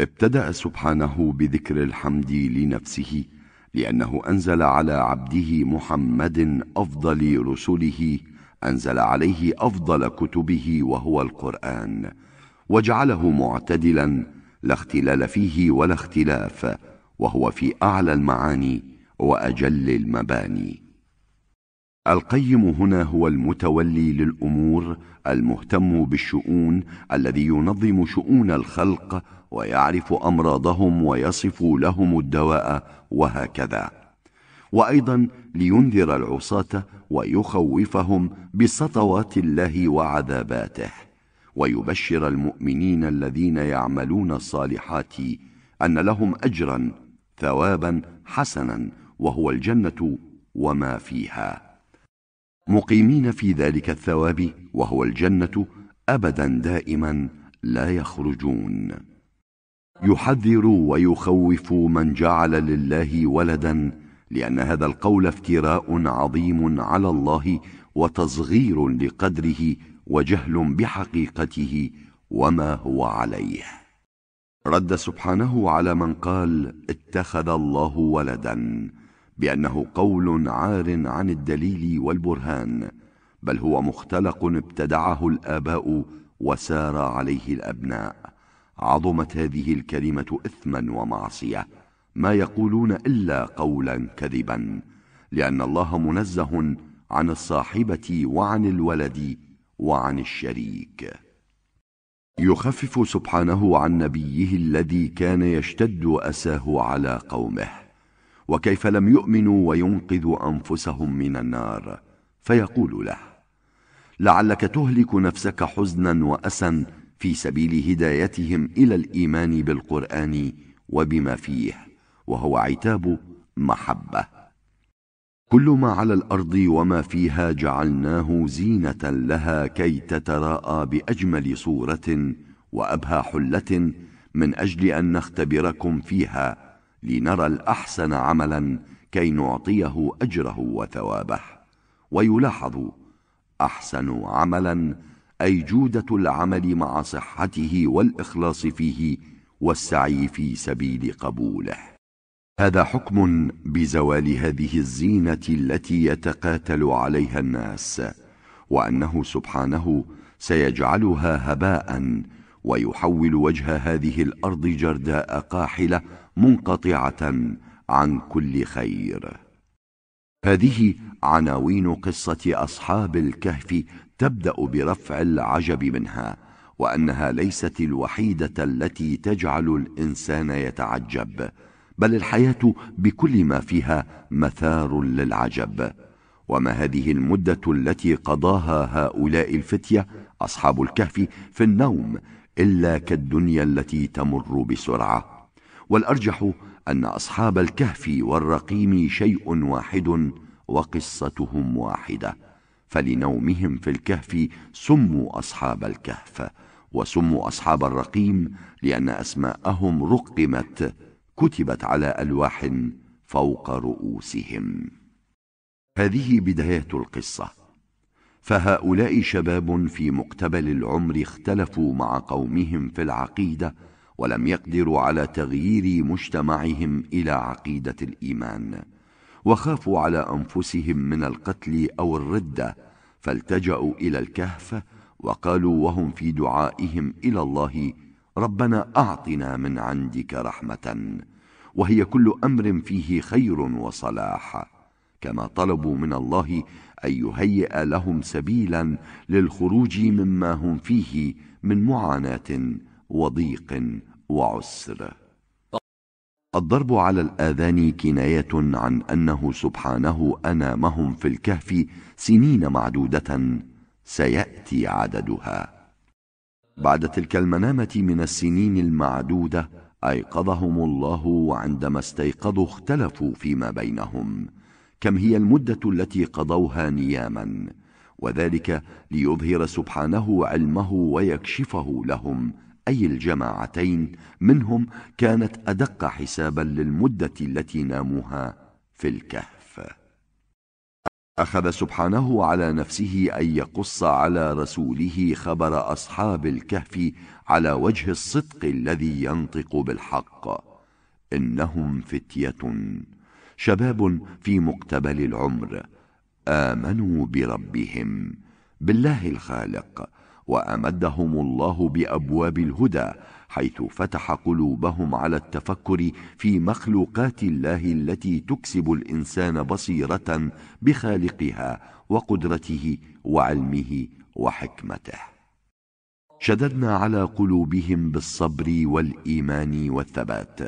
ابتدا سبحانه بذكر الحمد لنفسه لانه انزل على عبده محمد افضل رسله انزل عليه افضل كتبه وهو القران وجعله معتدلا لا اختلال فيه ولا اختلاف وهو في اعلى المعاني واجل المباني القيم هنا هو المتولي للأمور المهتم بالشؤون الذي ينظم شؤون الخلق ويعرف أمراضهم ويصف لهم الدواء وهكذا وأيضا لينذر العصاة ويخوفهم بسطوات الله وعذاباته ويبشر المؤمنين الذين يعملون الصالحات أن لهم أجرا ثوابا حسنا وهو الجنة وما فيها مقيمين في ذلك الثواب وهو الجنة أبدا دائما لا يخرجون يحذر ويخوف من جعل لله ولدا لأن هذا القول افتراء عظيم على الله وتصغير لقدره وجهل بحقيقته وما هو عليه رد سبحانه على من قال اتخذ الله ولداً بأنه قول عار عن الدليل والبرهان بل هو مختلق ابتدعه الآباء وسار عليه الأبناء عظمت هذه الكلمة إثما ومعصية ما يقولون إلا قولا كذبا لأن الله منزه عن الصاحبة وعن الولد وعن الشريك يخفف سبحانه عن نبيه الذي كان يشتد أساه على قومه وكيف لم يؤمنوا وينقذوا أنفسهم من النار فيقول له لعلك تهلك نفسك حزنا وأسا في سبيل هدايتهم إلى الإيمان بالقرآن وبما فيه وهو عتاب محبة كل ما على الأرض وما فيها جعلناه زينة لها كي تتراءى بأجمل صورة وأبهى حلة من أجل أن نختبركم فيها لنرى الأحسن عملا كي نعطيه أجره وثوابه ويلاحظ أحسن عملا أي جودة العمل مع صحته والإخلاص فيه والسعي في سبيل قبوله هذا حكم بزوال هذه الزينة التي يتقاتل عليها الناس وأنه سبحانه سيجعلها هباء ويحول وجه هذه الأرض جرداء قاحلة منقطعة عن كل خير هذه عناوين قصة أصحاب الكهف تبدأ برفع العجب منها وأنها ليست الوحيدة التي تجعل الإنسان يتعجب بل الحياة بكل ما فيها مثار للعجب وما هذه المدة التي قضاها هؤلاء الفتية أصحاب الكهف في النوم إلا كالدنيا التي تمر بسرعة والأرجح أن أصحاب الكهف والرقيم شيء واحد وقصتهم واحدة فلنومهم في الكهف سموا أصحاب الكهف وسموا أصحاب الرقيم لأن أسماءهم رقمت كتبت على ألواح فوق رؤوسهم هذه بداية القصة فهؤلاء شباب في مقتبل العمر اختلفوا مع قومهم في العقيدة ولم يقدروا على تغيير مجتمعهم إلى عقيدة الإيمان وخافوا على أنفسهم من القتل أو الردة فالتجأوا إلى الكهف وقالوا وهم في دعائهم إلى الله ربنا أعطنا من عندك رحمة وهي كل أمر فيه خير وصلاح كما طلبوا من الله أن يهيئ لهم سبيلا للخروج مما هم فيه من معاناة وضيق وعسر الضرب على الآذان كناية عن أنه سبحانه أنامهم في الكهف سنين معدودة سيأتي عددها بعد تلك المنامة من السنين المعدودة أيقظهم الله وعندما استيقظوا اختلفوا فيما بينهم كم هي المدة التي قضوها نياما وذلك ليظهر سبحانه علمه ويكشفه لهم أي الجماعتين منهم كانت أدق حسابا للمدة التي ناموها في الكهف أخذ سبحانه على نفسه أن يقص على رسوله خبر أصحاب الكهف على وجه الصدق الذي ينطق بالحق إنهم فتية شباب في مقتبل العمر آمنوا بربهم بالله الخالق وأمدهم الله بأبواب الهدى حيث فتح قلوبهم على التفكر في مخلوقات الله التي تكسب الإنسان بصيرة بخالقها وقدرته وعلمه وحكمته شددنا على قلوبهم بالصبر والإيمان والثبات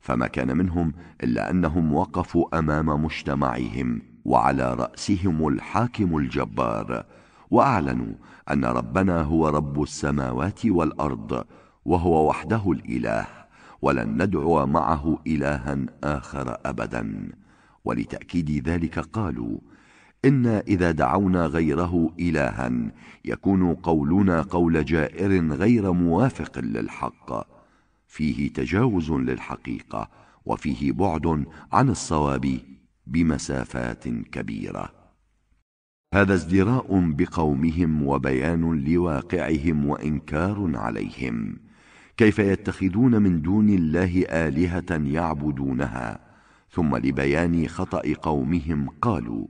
فما كان منهم إلا أنهم وقفوا أمام مجتمعهم وعلى رأسهم الحاكم الجبار وأعلنوا أن ربنا هو رب السماوات والأرض وهو وحده الإله ولن ندعو معه إلها آخر أبدا ولتأكيد ذلك قالوا إنا إذا دعونا غيره إلها يكون قولنا قول جائر غير موافق للحق فيه تجاوز للحقيقة وفيه بعد عن الصواب بمسافات كبيره هذا ازدراء بقومهم وبيان لواقعهم وإنكار عليهم كيف يتخذون من دون الله آلهة يعبدونها ثم لبيان خطأ قومهم قالوا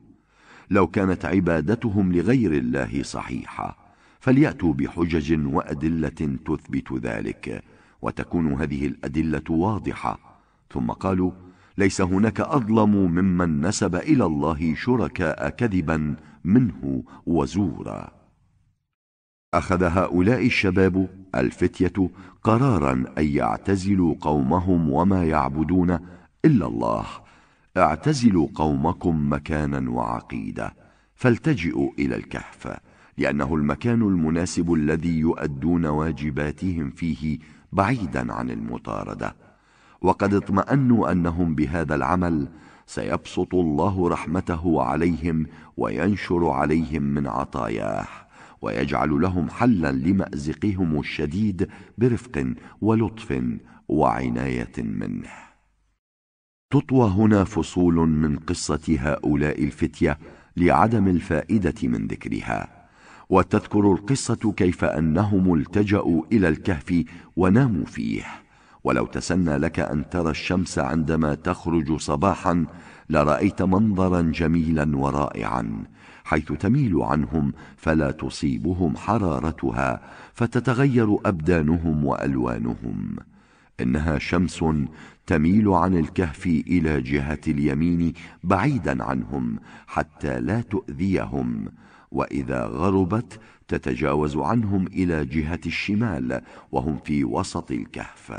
لو كانت عبادتهم لغير الله صحيحة فليأتوا بحجج وأدلة تثبت ذلك وتكون هذه الأدلة واضحة ثم قالوا ليس هناك أظلم ممن نسب إلى الله شركاء كذبا منه وزورا أخذ هؤلاء الشباب الفتية قرارا أن يعتزلوا قومهم وما يعبدون إلا الله اعتزلوا قومكم مكانا وعقيدة فالتجئوا إلى الكهف لأنه المكان المناسب الذي يؤدون واجباتهم فيه بعيدا عن المطاردة وقد اطمأنوا أنهم بهذا العمل سيبسط الله رحمته عليهم وينشر عليهم من عطاياه ويجعل لهم حلا لمازقهم الشديد برفق ولطف وعنايه منه تطوى هنا فصول من قصه هؤلاء الفتيه لعدم الفائده من ذكرها وتذكر القصه كيف انهم التجاوا الى الكهف وناموا فيه ولو تسنى لك أن ترى الشمس عندما تخرج صباحا لرأيت منظرا جميلا ورائعا حيث تميل عنهم فلا تصيبهم حرارتها فتتغير أبدانهم وألوانهم إنها شمس تميل عن الكهف إلى جهة اليمين بعيدا عنهم حتى لا تؤذيهم وإذا غربت تتجاوز عنهم إلى جهة الشمال وهم في وسط الكهف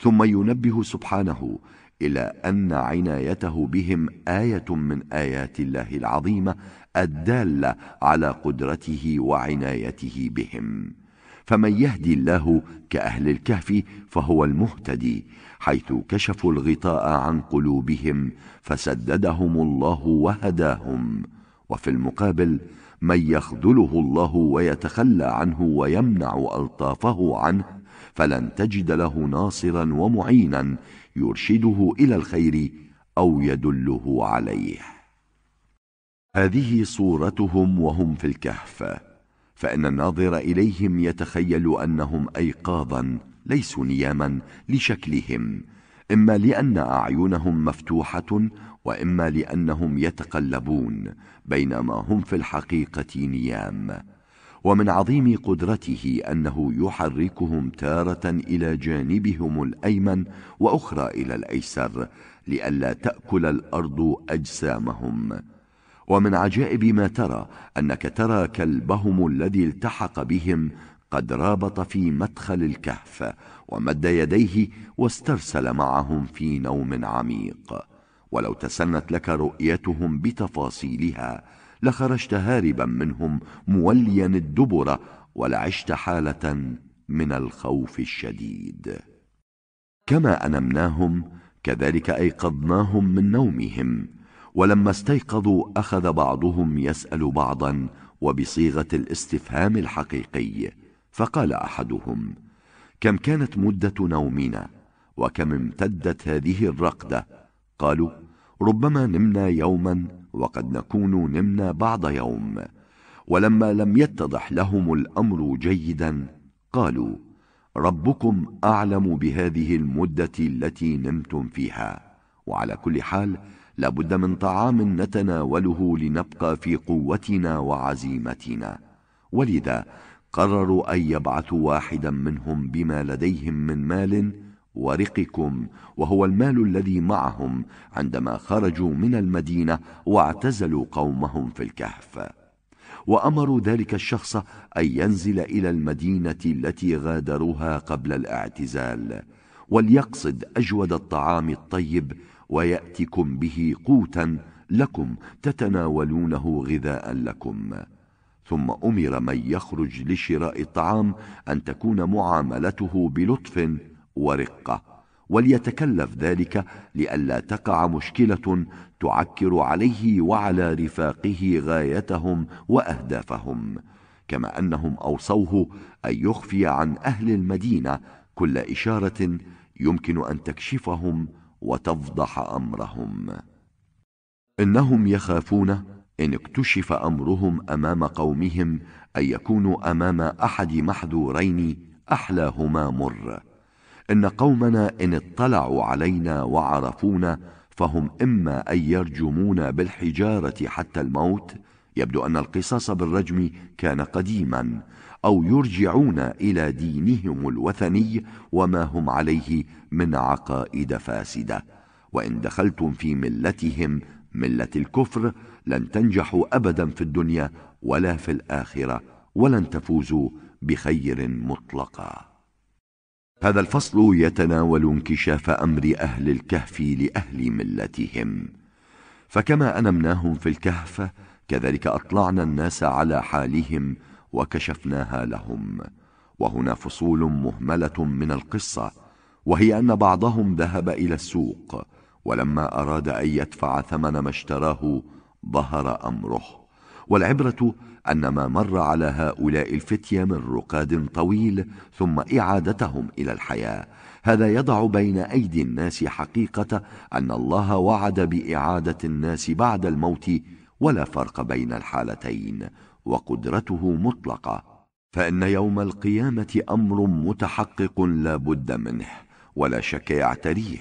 ثم ينبه سبحانه إلى أن عنايته بهم آية من آيات الله العظيمة الدالة على قدرته وعنايته بهم فمن يهدي الله كأهل الكهف فهو المهتدي حيث كشفوا الغطاء عن قلوبهم فسددهم الله وهداهم وفي المقابل من يخذله الله ويتخلى عنه ويمنع ألطافه عنه فلن تجد له ناصرا ومعينا يرشده إلى الخير أو يدله عليه هذه صورتهم وهم في الكهف فإن الناظر إليهم يتخيل أنهم أيقاظا ليسوا نياما لشكلهم إما لأن أعينهم مفتوحة وإما لأنهم يتقلبون بينما هم في الحقيقة نيام ومن عظيم قدرته أنه يحركهم تارة إلى جانبهم الأيمن وأخرى إلى الأيسر لئلا تأكل الأرض أجسامهم ومن عجائب ما ترى أنك ترى كلبهم الذي التحق بهم قد رابط في مدخل الكهف ومد يديه واسترسل معهم في نوم عميق ولو تسنت لك رؤيتهم بتفاصيلها لخرجت هاربا منهم موليا الدبر ولعشت حالة من الخوف الشديد كما أنمناهم كذلك أيقظناهم من نومهم ولما استيقظوا أخذ بعضهم يسأل بعضا وبصيغة الاستفهام الحقيقي فقال أحدهم كم كانت مدة نومنا وكم امتدت هذه الرقدة قالوا ربما نمنا يوما وقد نكون نمنا بعض يوم ولما لم يتضح لهم الأمر جيدا قالوا ربكم أعلم بهذه المدة التي نمتم فيها وعلى كل حال لابد من طعام نتناوله لنبقى في قوتنا وعزيمتنا ولذا قرروا أن يبعثوا واحدا منهم بما لديهم من مال ورقكم وهو المال الذي معهم عندما خرجوا من المدينة واعتزلوا قومهم في الكهف وأمروا ذلك الشخص أن ينزل إلى المدينة التي غادروها قبل الاعتزال وليقصد أجود الطعام الطيب ويأتكم به قوتا لكم تتناولونه غذاء لكم ثم أمر من يخرج لشراء الطعام أن تكون معاملته بلطف ورقة وليتكلف ذلك لئلا تقع مشكلة تعكر عليه وعلى رفاقه غايتهم وأهدافهم كما أنهم أوصوه أن يخفي عن أهل المدينة كل إشارة يمكن أن تكشفهم وتفضح أمرهم إنهم يخافون إن اكتشف أمرهم أمام قومهم أن يكونوا أمام أحد محذورين أحلاهما مر إن قومنا إن اطلعوا علينا وعرفونا فهم إما أن يرجمونا بالحجارة حتى الموت يبدو أن القصاص بالرجم كان قديما أو يرجعون إلى دينهم الوثني وما هم عليه من عقائد فاسدة وإن دخلتم في ملتهم ملة الكفر لن تنجحوا أبدا في الدنيا ولا في الآخرة ولن تفوزوا بخير مطلقا هذا الفصل يتناول انكشاف أمر أهل الكهف لأهل ملتهم فكما أنمناهم في الكهف كذلك أطلعنا الناس على حالهم وكشفناها لهم وهنا فصول مهملة من القصة وهي أن بعضهم ذهب إلى السوق ولما أراد أن يدفع ثمن ما اشتراه ظهر أمره والعبرة أن ما مر على هؤلاء الفتية من رقاد طويل ثم إعادتهم إلى الحياة هذا يضع بين أيدي الناس حقيقة أن الله وعد بإعادة الناس بعد الموت ولا فرق بين الحالتين وقدرته مطلقة فإن يوم القيامة أمر متحقق لا بد منه ولا شك يعتريه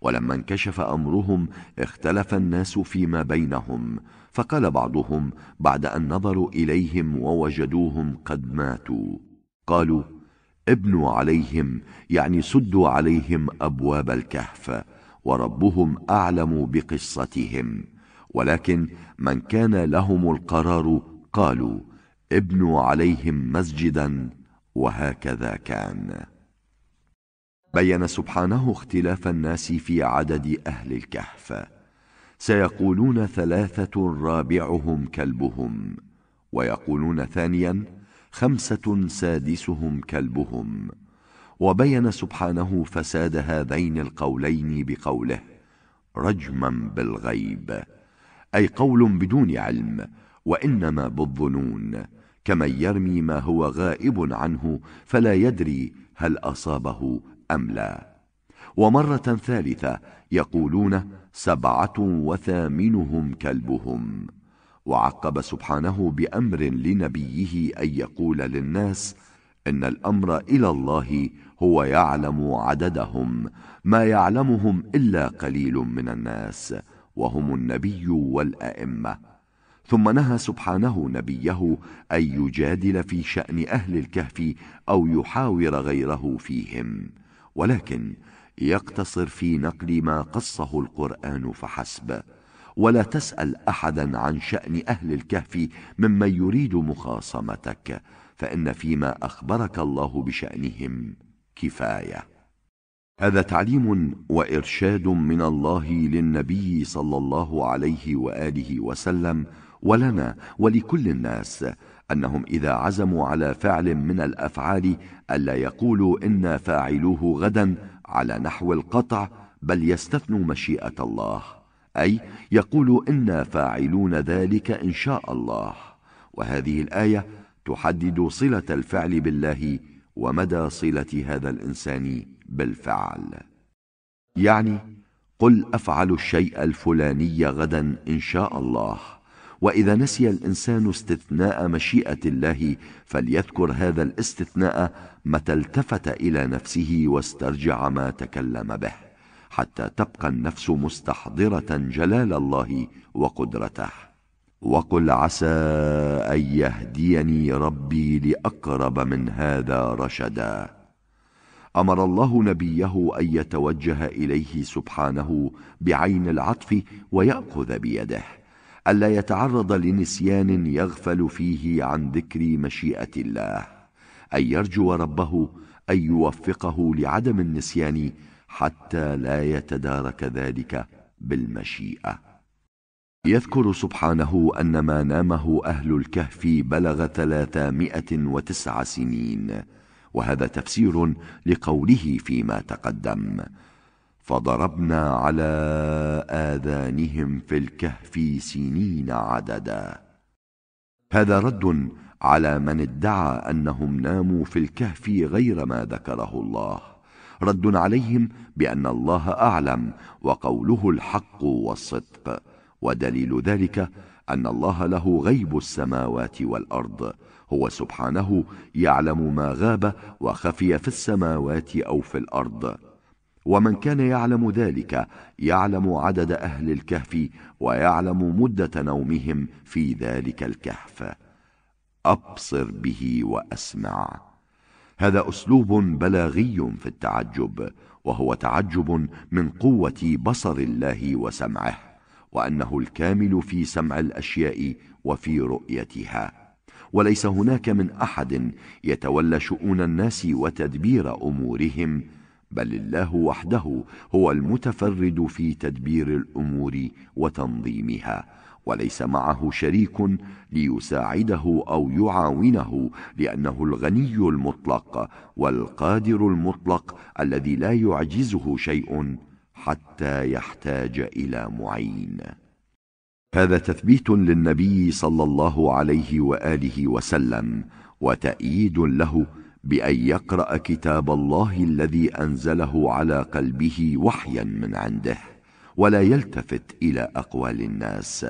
ولما انكشف أمرهم اختلف الناس فيما بينهم فقال بعضهم بعد أن نظروا إليهم ووجدوهم قد ماتوا قالوا ابنوا عليهم يعني سدوا عليهم أبواب الكهف وربهم أعلم بقصتهم ولكن من كان لهم القرار قالوا ابنوا عليهم مسجدا وهكذا كان بين سبحانه اختلاف الناس في عدد أهل الكهف سيقولون ثلاثة رابعهم كلبهم ويقولون ثانيا خمسة سادسهم كلبهم وبين سبحانه فساد هذين القولين بقوله رجما بالغيب أي قول بدون علم وإنما بالظنون كمن يرمي ما هو غائب عنه فلا يدري هل أصابه أم لا ومرة ثالثة يقولون سبعة وثامنهم كلبهم وعقب سبحانه بأمر لنبيه أن يقول للناس إن الأمر إلى الله هو يعلم عددهم ما يعلمهم إلا قليل من الناس وهم النبي والأئمة ثم نهى سبحانه نبيه أن يجادل في شأن أهل الكهف أو يحاور غيره فيهم ولكن يقتصر في نقل ما قصه القرآن فحسب ولا تسأل أحدا عن شأن أهل الكهف ممن يريد مخاصمتك فإن فيما أخبرك الله بشأنهم كفاية هذا تعليم وإرشاد من الله للنبي صلى الله عليه وآله وسلم ولنا ولكل الناس أنهم إذا عزموا على فعل من الأفعال ألا يقولوا إنا فاعلوه غدا على نحو القطع بل يستثنوا مشيئة الله أي يقول إنا فاعلون ذلك إن شاء الله وهذه الآية تحدد صلة الفعل بالله ومدى صلة هذا الإنسان بالفعل يعني قل أفعل الشيء الفلاني غدا إن شاء الله وإذا نسي الإنسان استثناء مشيئة الله فليذكر هذا الاستثناء متى التفت الى نفسه واسترجع ما تكلم به حتى تبقى النفس مستحضره جلال الله وقدرته وقل عسى ان يهديني ربي لاقرب من هذا رشدا امر الله نبيه ان يتوجه اليه سبحانه بعين العطف وياخذ بيده الا يتعرض لنسيان يغفل فيه عن ذكر مشيئه الله أن يرجو ربه أن يوفقه لعدم النسيان حتى لا يتدارك ذلك بالمشيئة يذكر سبحانه أن ما نامه أهل الكهف بلغ ثلاثمائة وتسع سنين وهذا تفسير لقوله فيما تقدم فضربنا على آذانهم في الكهف سنين عددا هذا رد على من ادعى أنهم ناموا في الكهف غير ما ذكره الله رد عليهم بأن الله أعلم وقوله الحق والصدق ودليل ذلك أن الله له غيب السماوات والأرض هو سبحانه يعلم ما غاب وخفي في السماوات أو في الأرض ومن كان يعلم ذلك يعلم عدد أهل الكهف ويعلم مدة نومهم في ذلك الكهف أبصر به وأسمع هذا أسلوب بلاغي في التعجب وهو تعجب من قوة بصر الله وسمعه وأنه الكامل في سمع الأشياء وفي رؤيتها وليس هناك من أحد يتولى شؤون الناس وتدبير أمورهم بل الله وحده هو المتفرد في تدبير الأمور وتنظيمها وليس معه شريك ليساعده او يعاونه لانه الغني المطلق والقادر المطلق الذي لا يعجزه شيء حتى يحتاج الى معين هذا تثبيت للنبي صلى الله عليه واله وسلم وتاييد له بان يقرا كتاب الله الذي انزله على قلبه وحيا من عنده ولا يلتفت الى اقوال الناس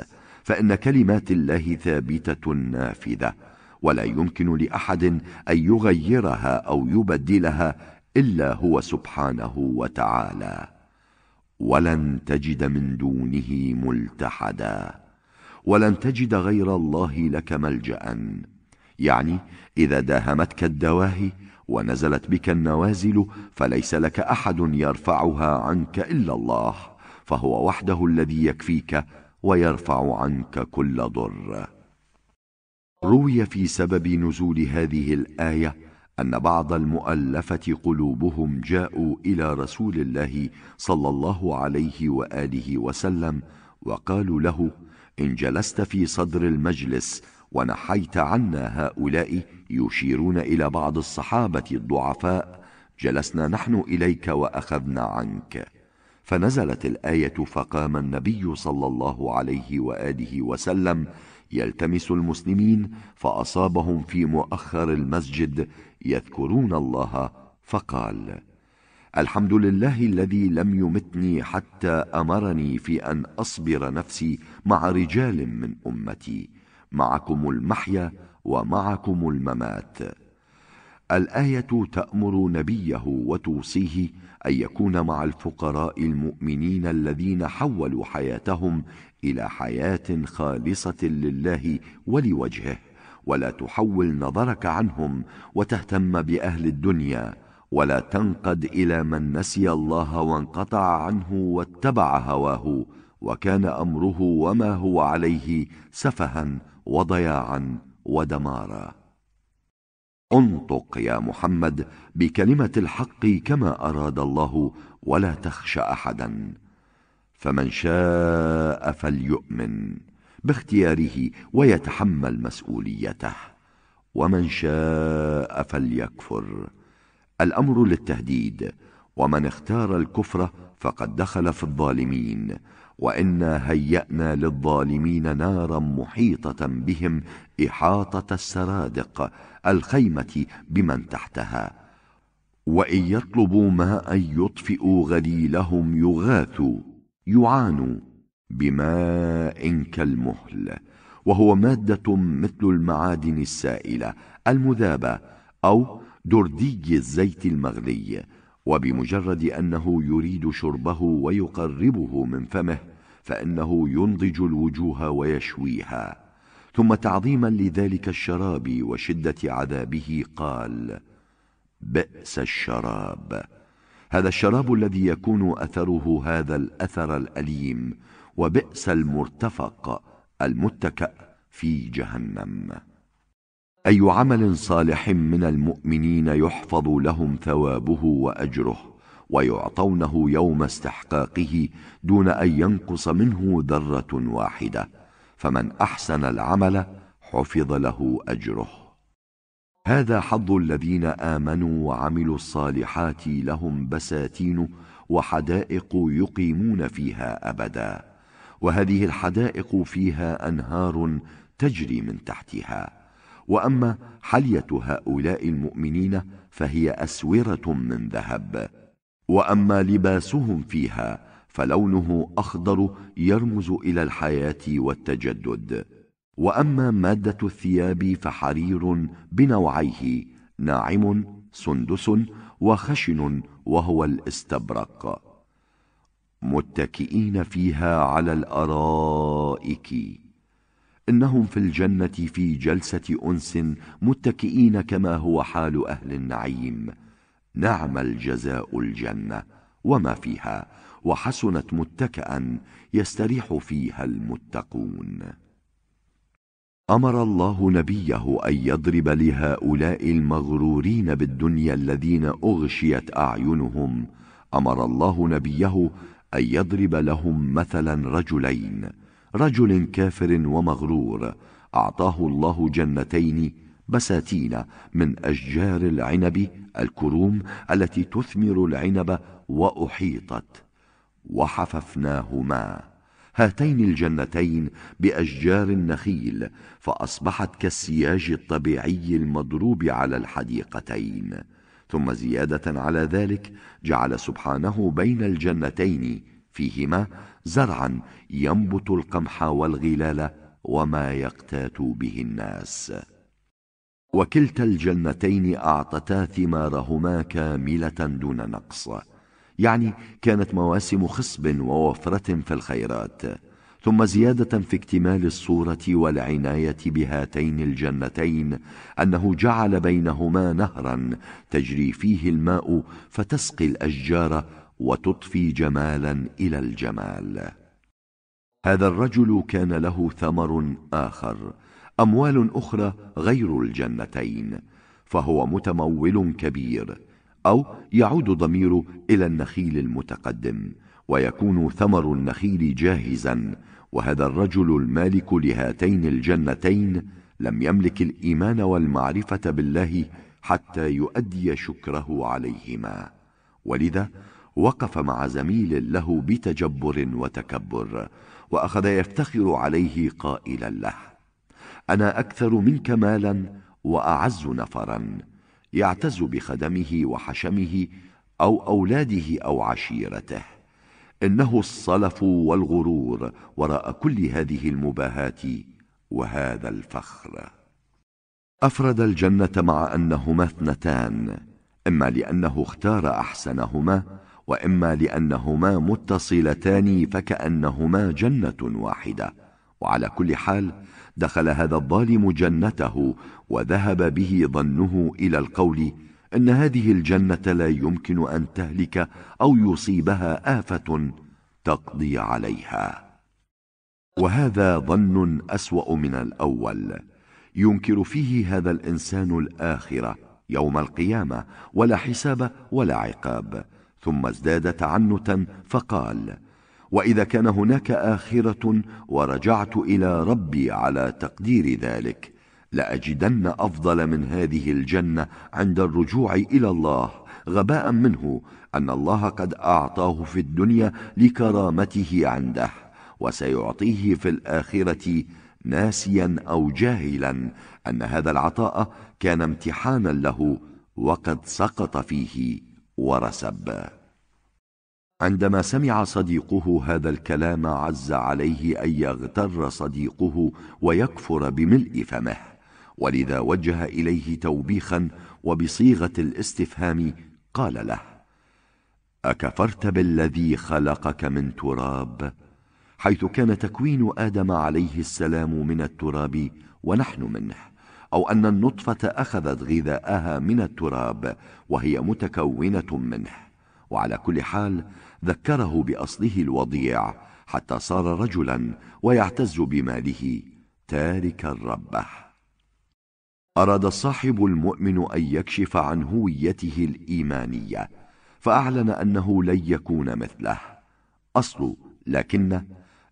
فإن كلمات الله ثابتة نافذة ولا يمكن لأحد أن يغيرها أو يبدلها إلا هو سبحانه وتعالى ولن تجد من دونه ملتحدا ولن تجد غير الله لك ملجأ يعني إذا داهمتك الدواهي ونزلت بك النوازل فليس لك أحد يرفعها عنك إلا الله فهو وحده الذي يكفيك ويرفع عنك كل ضر روي في سبب نزول هذه الايه ان بعض المؤلفه قلوبهم جاءوا الى رسول الله صلى الله عليه واله وسلم وقالوا له ان جلست في صدر المجلس ونحيت عنا هؤلاء يشيرون الى بعض الصحابه الضعفاء جلسنا نحن اليك واخذنا عنك فنزلت الايه فقام النبي صلى الله عليه واله وسلم يلتمس المسلمين فاصابهم في مؤخر المسجد يذكرون الله فقال الحمد لله الذي لم يمتني حتى امرني في ان اصبر نفسي مع رجال من امتي معكم المحيا ومعكم الممات الايه تامر نبيه وتوصيه ان يكون مع الفقراء المؤمنين الذين حولوا حياتهم الى حياه خالصه لله ولوجهه ولا تحول نظرك عنهم وتهتم باهل الدنيا ولا تنقد الى من نسي الله وانقطع عنه واتبع هواه وكان امره وما هو عليه سفها وضياعا ودمارا انطق يا محمد بكلمه الحق كما اراد الله ولا تخش احدا فمن شاء فليؤمن باختياره ويتحمل مسؤوليته ومن شاء فليكفر الامر للتهديد ومن اختار الكفر فقد دخل في الظالمين وانا هيانا للظالمين نارا محيطه بهم احاطه السرادق الخيمة بمن تحتها وإن يطلبوا ماء يطفئوا غليلهم يغاثوا يعانوا بماء كالمهل وهو مادة مثل المعادن السائلة المذابة أو دردي الزيت المغلي وبمجرد أنه يريد شربه ويقربه من فمه فإنه ينضج الوجوه ويشويها ثم تعظيما لذلك الشراب وشدة عذابه قال بئس الشراب هذا الشراب الذي يكون أثره هذا الأثر الأليم وبئس المرتفق المتكأ في جهنم أي عمل صالح من المؤمنين يحفظ لهم ثوابه وأجره ويعطونه يوم استحقاقه دون أن ينقص منه ذرة واحدة فمن احسن العمل حفظ له اجره هذا حظ الذين امنوا وعملوا الصالحات لهم بساتين وحدائق يقيمون فيها ابدا وهذه الحدائق فيها انهار تجري من تحتها واما حليه هؤلاء المؤمنين فهي اسوره من ذهب واما لباسهم فيها فلونه اخضر يرمز الى الحياه والتجدد واما ماده الثياب فحرير بنوعيه ناعم سندس وخشن وهو الاستبرق متكئين فيها على الارائك انهم في الجنه في جلسه انس متكئين كما هو حال اهل النعيم نعم الجزاء الجنه وما فيها وحسنت متكأ يستريح فيها المتقون امر الله نبيه ان يضرب لهؤلاء المغرورين بالدنيا الذين اغشيت اعينهم امر الله نبيه ان يضرب لهم مثلا رجلين رجل كافر ومغرور اعطاه الله جنتين بساتين من اشجار العنب الكروم التي تثمر العنب واحيطت وحففناهما هاتين الجنتين باشجار النخيل فاصبحت كالسياج الطبيعي المضروب على الحديقتين ثم زياده على ذلك جعل سبحانه بين الجنتين فيهما زرعا ينبت القمح والغلال وما يقتات به الناس وكلتا الجنتين اعطتا ثمارهما كامله دون نقص يعني كانت مواسم خصب ووفرة في الخيرات ثم زيادة في اكتمال الصورة والعناية بهاتين الجنتين أنه جعل بينهما نهرا تجري فيه الماء فتسقي الأشجار وتضفي جمالا إلى الجمال هذا الرجل كان له ثمر آخر أموال أخرى غير الجنتين فهو متمول كبير أو يعود ضميره إلى النخيل المتقدم ويكون ثمر النخيل جاهزا وهذا الرجل المالك لهاتين الجنتين لم يملك الإيمان والمعرفة بالله حتى يؤدي شكره عليهما ولذا وقف مع زميل له بتجبر وتكبر وأخذ يفتخر عليه قائلا له أنا أكثر منك مالا وأعز نفرا يعتز بخدمه وحشمه أو أولاده أو عشيرته إنه الصلف والغرور وراء كل هذه المباهات وهذا الفخر أفرد الجنة مع أنهما اثنتان إما لأنه اختار أحسنهما وإما لأنهما متصلتان فكأنهما جنة واحدة وعلى كل حال دخل هذا الظالم جنته وذهب به ظنه إلى القول إن هذه الجنة لا يمكن أن تهلك أو يصيبها آفة تقضي عليها وهذا ظن أسوأ من الأول ينكر فيه هذا الإنسان الآخرة يوم القيامة ولا حساب ولا عقاب ثم ازداد تعنتا فقال واذا كان هناك اخره ورجعت الى ربي على تقدير ذلك لاجدن افضل من هذه الجنه عند الرجوع الى الله غباء منه ان الله قد اعطاه في الدنيا لكرامته عنده وسيعطيه في الاخره ناسيا او جاهلا ان هذا العطاء كان امتحانا له وقد سقط فيه ورسب عندما سمع صديقه هذا الكلام عز عليه أن يغتر صديقه ويكفر بملء فمه ولذا وجه إليه توبيخا وبصيغة الاستفهام قال له أكفرت بالذي خلقك من تراب؟ حيث كان تكوين آدم عليه السلام من التراب ونحن منه أو أن النطفة أخذت غذاءها من التراب وهي متكونة منه وعلى كل حال ذكره بأصله الوضيع حتى صار رجلا ويعتز بماله تاركا ربه أراد الصاحب المؤمن أن يكشف عن هويته الإيمانية فأعلن أنه لن يكون مثله أصل لكن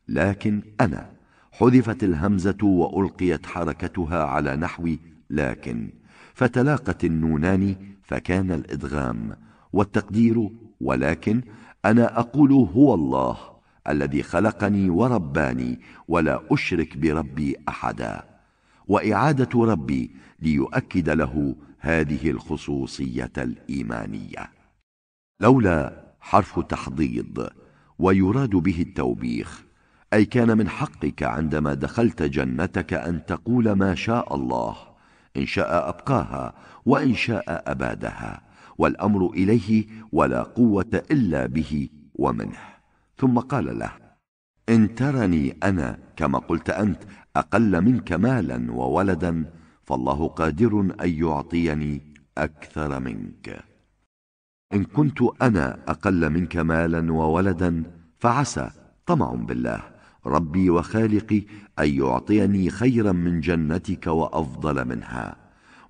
لكن أنا حذفت الهمزة وألقيت حركتها على نحو لكن فتلاقت النونان فكان الإدغام والتقدير ولكن أنا أقول هو الله الذي خلقني ورباني ولا أشرك بربي أحدا وإعادة ربي ليؤكد له هذه الخصوصية الإيمانية لولا حرف تحضيض ويراد به التوبيخ أي كان من حقك عندما دخلت جنتك أن تقول ما شاء الله إن شاء أبقاها وإن شاء أبادها والأمر إليه ولا قوة إلا به ومنه ثم قال له إن ترني أنا كما قلت أنت أقل منك مالا وولدا فالله قادر أن يعطيني أكثر منك إن كنت أنا أقل منك مالا وولدا فعسى طمع بالله ربي وخالقي أن يعطيني خيرا من جنتك وأفضل منها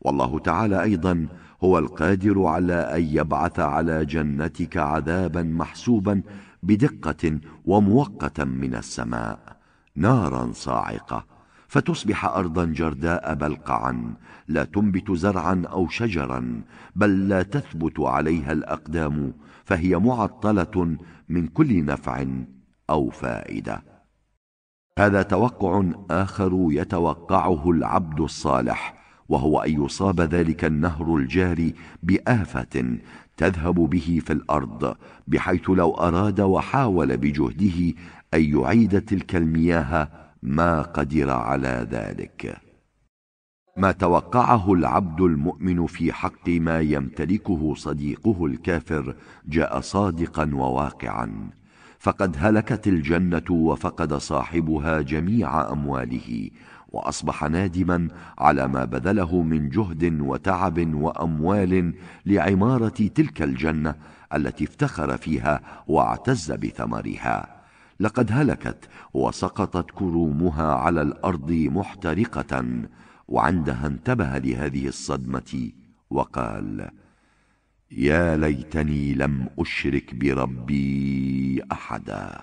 والله تعالى أيضا هو القادر على أن يبعث على جنتك عذابا محسوبا بدقة ومؤقتا من السماء نارا صاعقة فتصبح أرضا جرداء بلقعا لا تنبت زرعا أو شجرا بل لا تثبت عليها الأقدام فهي معطلة من كل نفع أو فائدة هذا توقع آخر يتوقعه العبد الصالح وهو أن يصاب ذلك النهر الجاري بآفة تذهب به في الأرض بحيث لو أراد وحاول بجهده أن يعيد تلك المياه ما قدر على ذلك ما توقعه العبد المؤمن في حق ما يمتلكه صديقه الكافر جاء صادقا وواقعا فقد هلكت الجنه وفقد صاحبها جميع امواله واصبح نادما على ما بذله من جهد وتعب واموال لعماره تلك الجنه التي افتخر فيها واعتز بثمرها لقد هلكت وسقطت كرومها على الارض محترقه وعندها انتبه لهذه الصدمه وقال يا ليتني لم أشرك بربي أحدا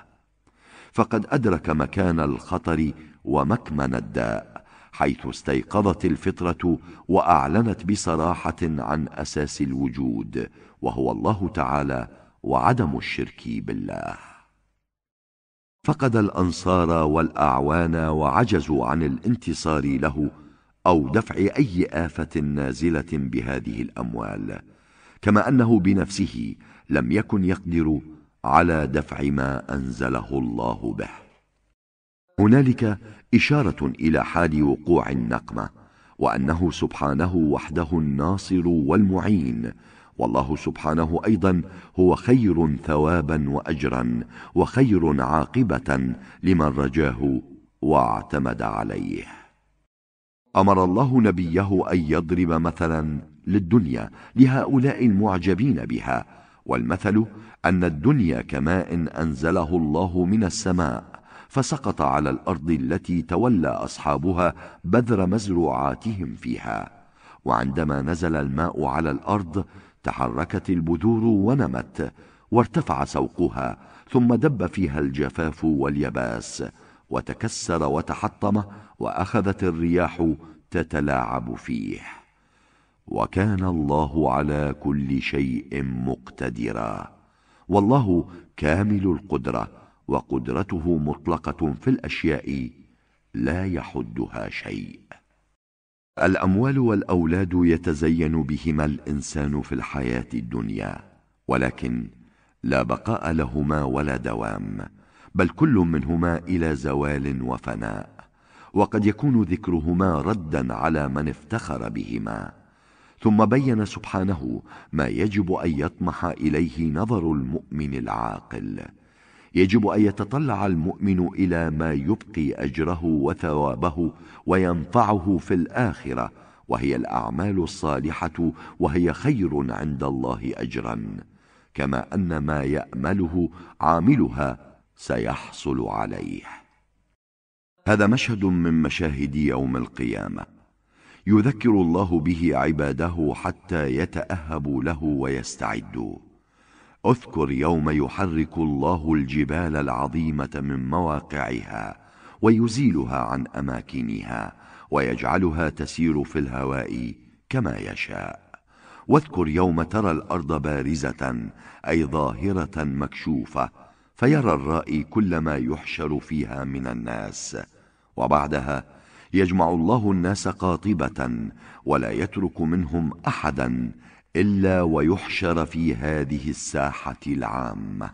فقد أدرك مكان الخطر ومكمن الداء حيث استيقظت الفطرة وأعلنت بصراحة عن أساس الوجود وهو الله تعالى وعدم الشرك بالله فقد الأنصار والأعوان وعجزوا عن الانتصار له أو دفع أي آفة نازلة بهذه الأموال كما أنه بنفسه لم يكن يقدر على دفع ما أنزله الله به هنالك إشارة إلى حال وقوع النقمة وأنه سبحانه وحده الناصر والمعين والله سبحانه أيضا هو خير ثوابا وأجرا وخير عاقبة لمن رجاه واعتمد عليه أمر الله نبيه أن يضرب مثلا للدنيا لهؤلاء المعجبين بها والمثل أن الدنيا كماء أنزله الله من السماء فسقط على الأرض التي تولى أصحابها بذر مزروعاتهم فيها وعندما نزل الماء على الأرض تحركت البذور ونمت وارتفع سوقها ثم دب فيها الجفاف واليباس وتكسر وتحطم وأخذت الرياح تتلاعب فيه وكان الله على كل شيء مقتدرا والله كامل القدرة وقدرته مطلقة في الأشياء لا يحدها شيء الأموال والأولاد يتزين بهما الإنسان في الحياة الدنيا ولكن لا بقاء لهما ولا دوام بل كل منهما إلى زوال وفناء وقد يكون ذكرهما ردا على من افتخر بهما ثم بين سبحانه ما يجب أن يطمح إليه نظر المؤمن العاقل يجب أن يتطلع المؤمن إلى ما يبقي أجره وثوابه وينفعه في الآخرة وهي الأعمال الصالحة وهي خير عند الله أجرا كما أن ما يأمله عاملها سيحصل عليه هذا مشهد من مشاهد يوم القيامة يذكر الله به عباده حتى يتأهبوا له ويستعدوا اذكر يوم يحرك الله الجبال العظيمة من مواقعها ويزيلها عن أماكنها ويجعلها تسير في الهواء كما يشاء واذكر يوم ترى الأرض بارزة أي ظاهرة مكشوفة فيرى الرائي كل ما يحشر فيها من الناس وبعدها يجمع الله الناس قاطبة ولا يترك منهم أحدا إلا ويحشر في هذه الساحة العامة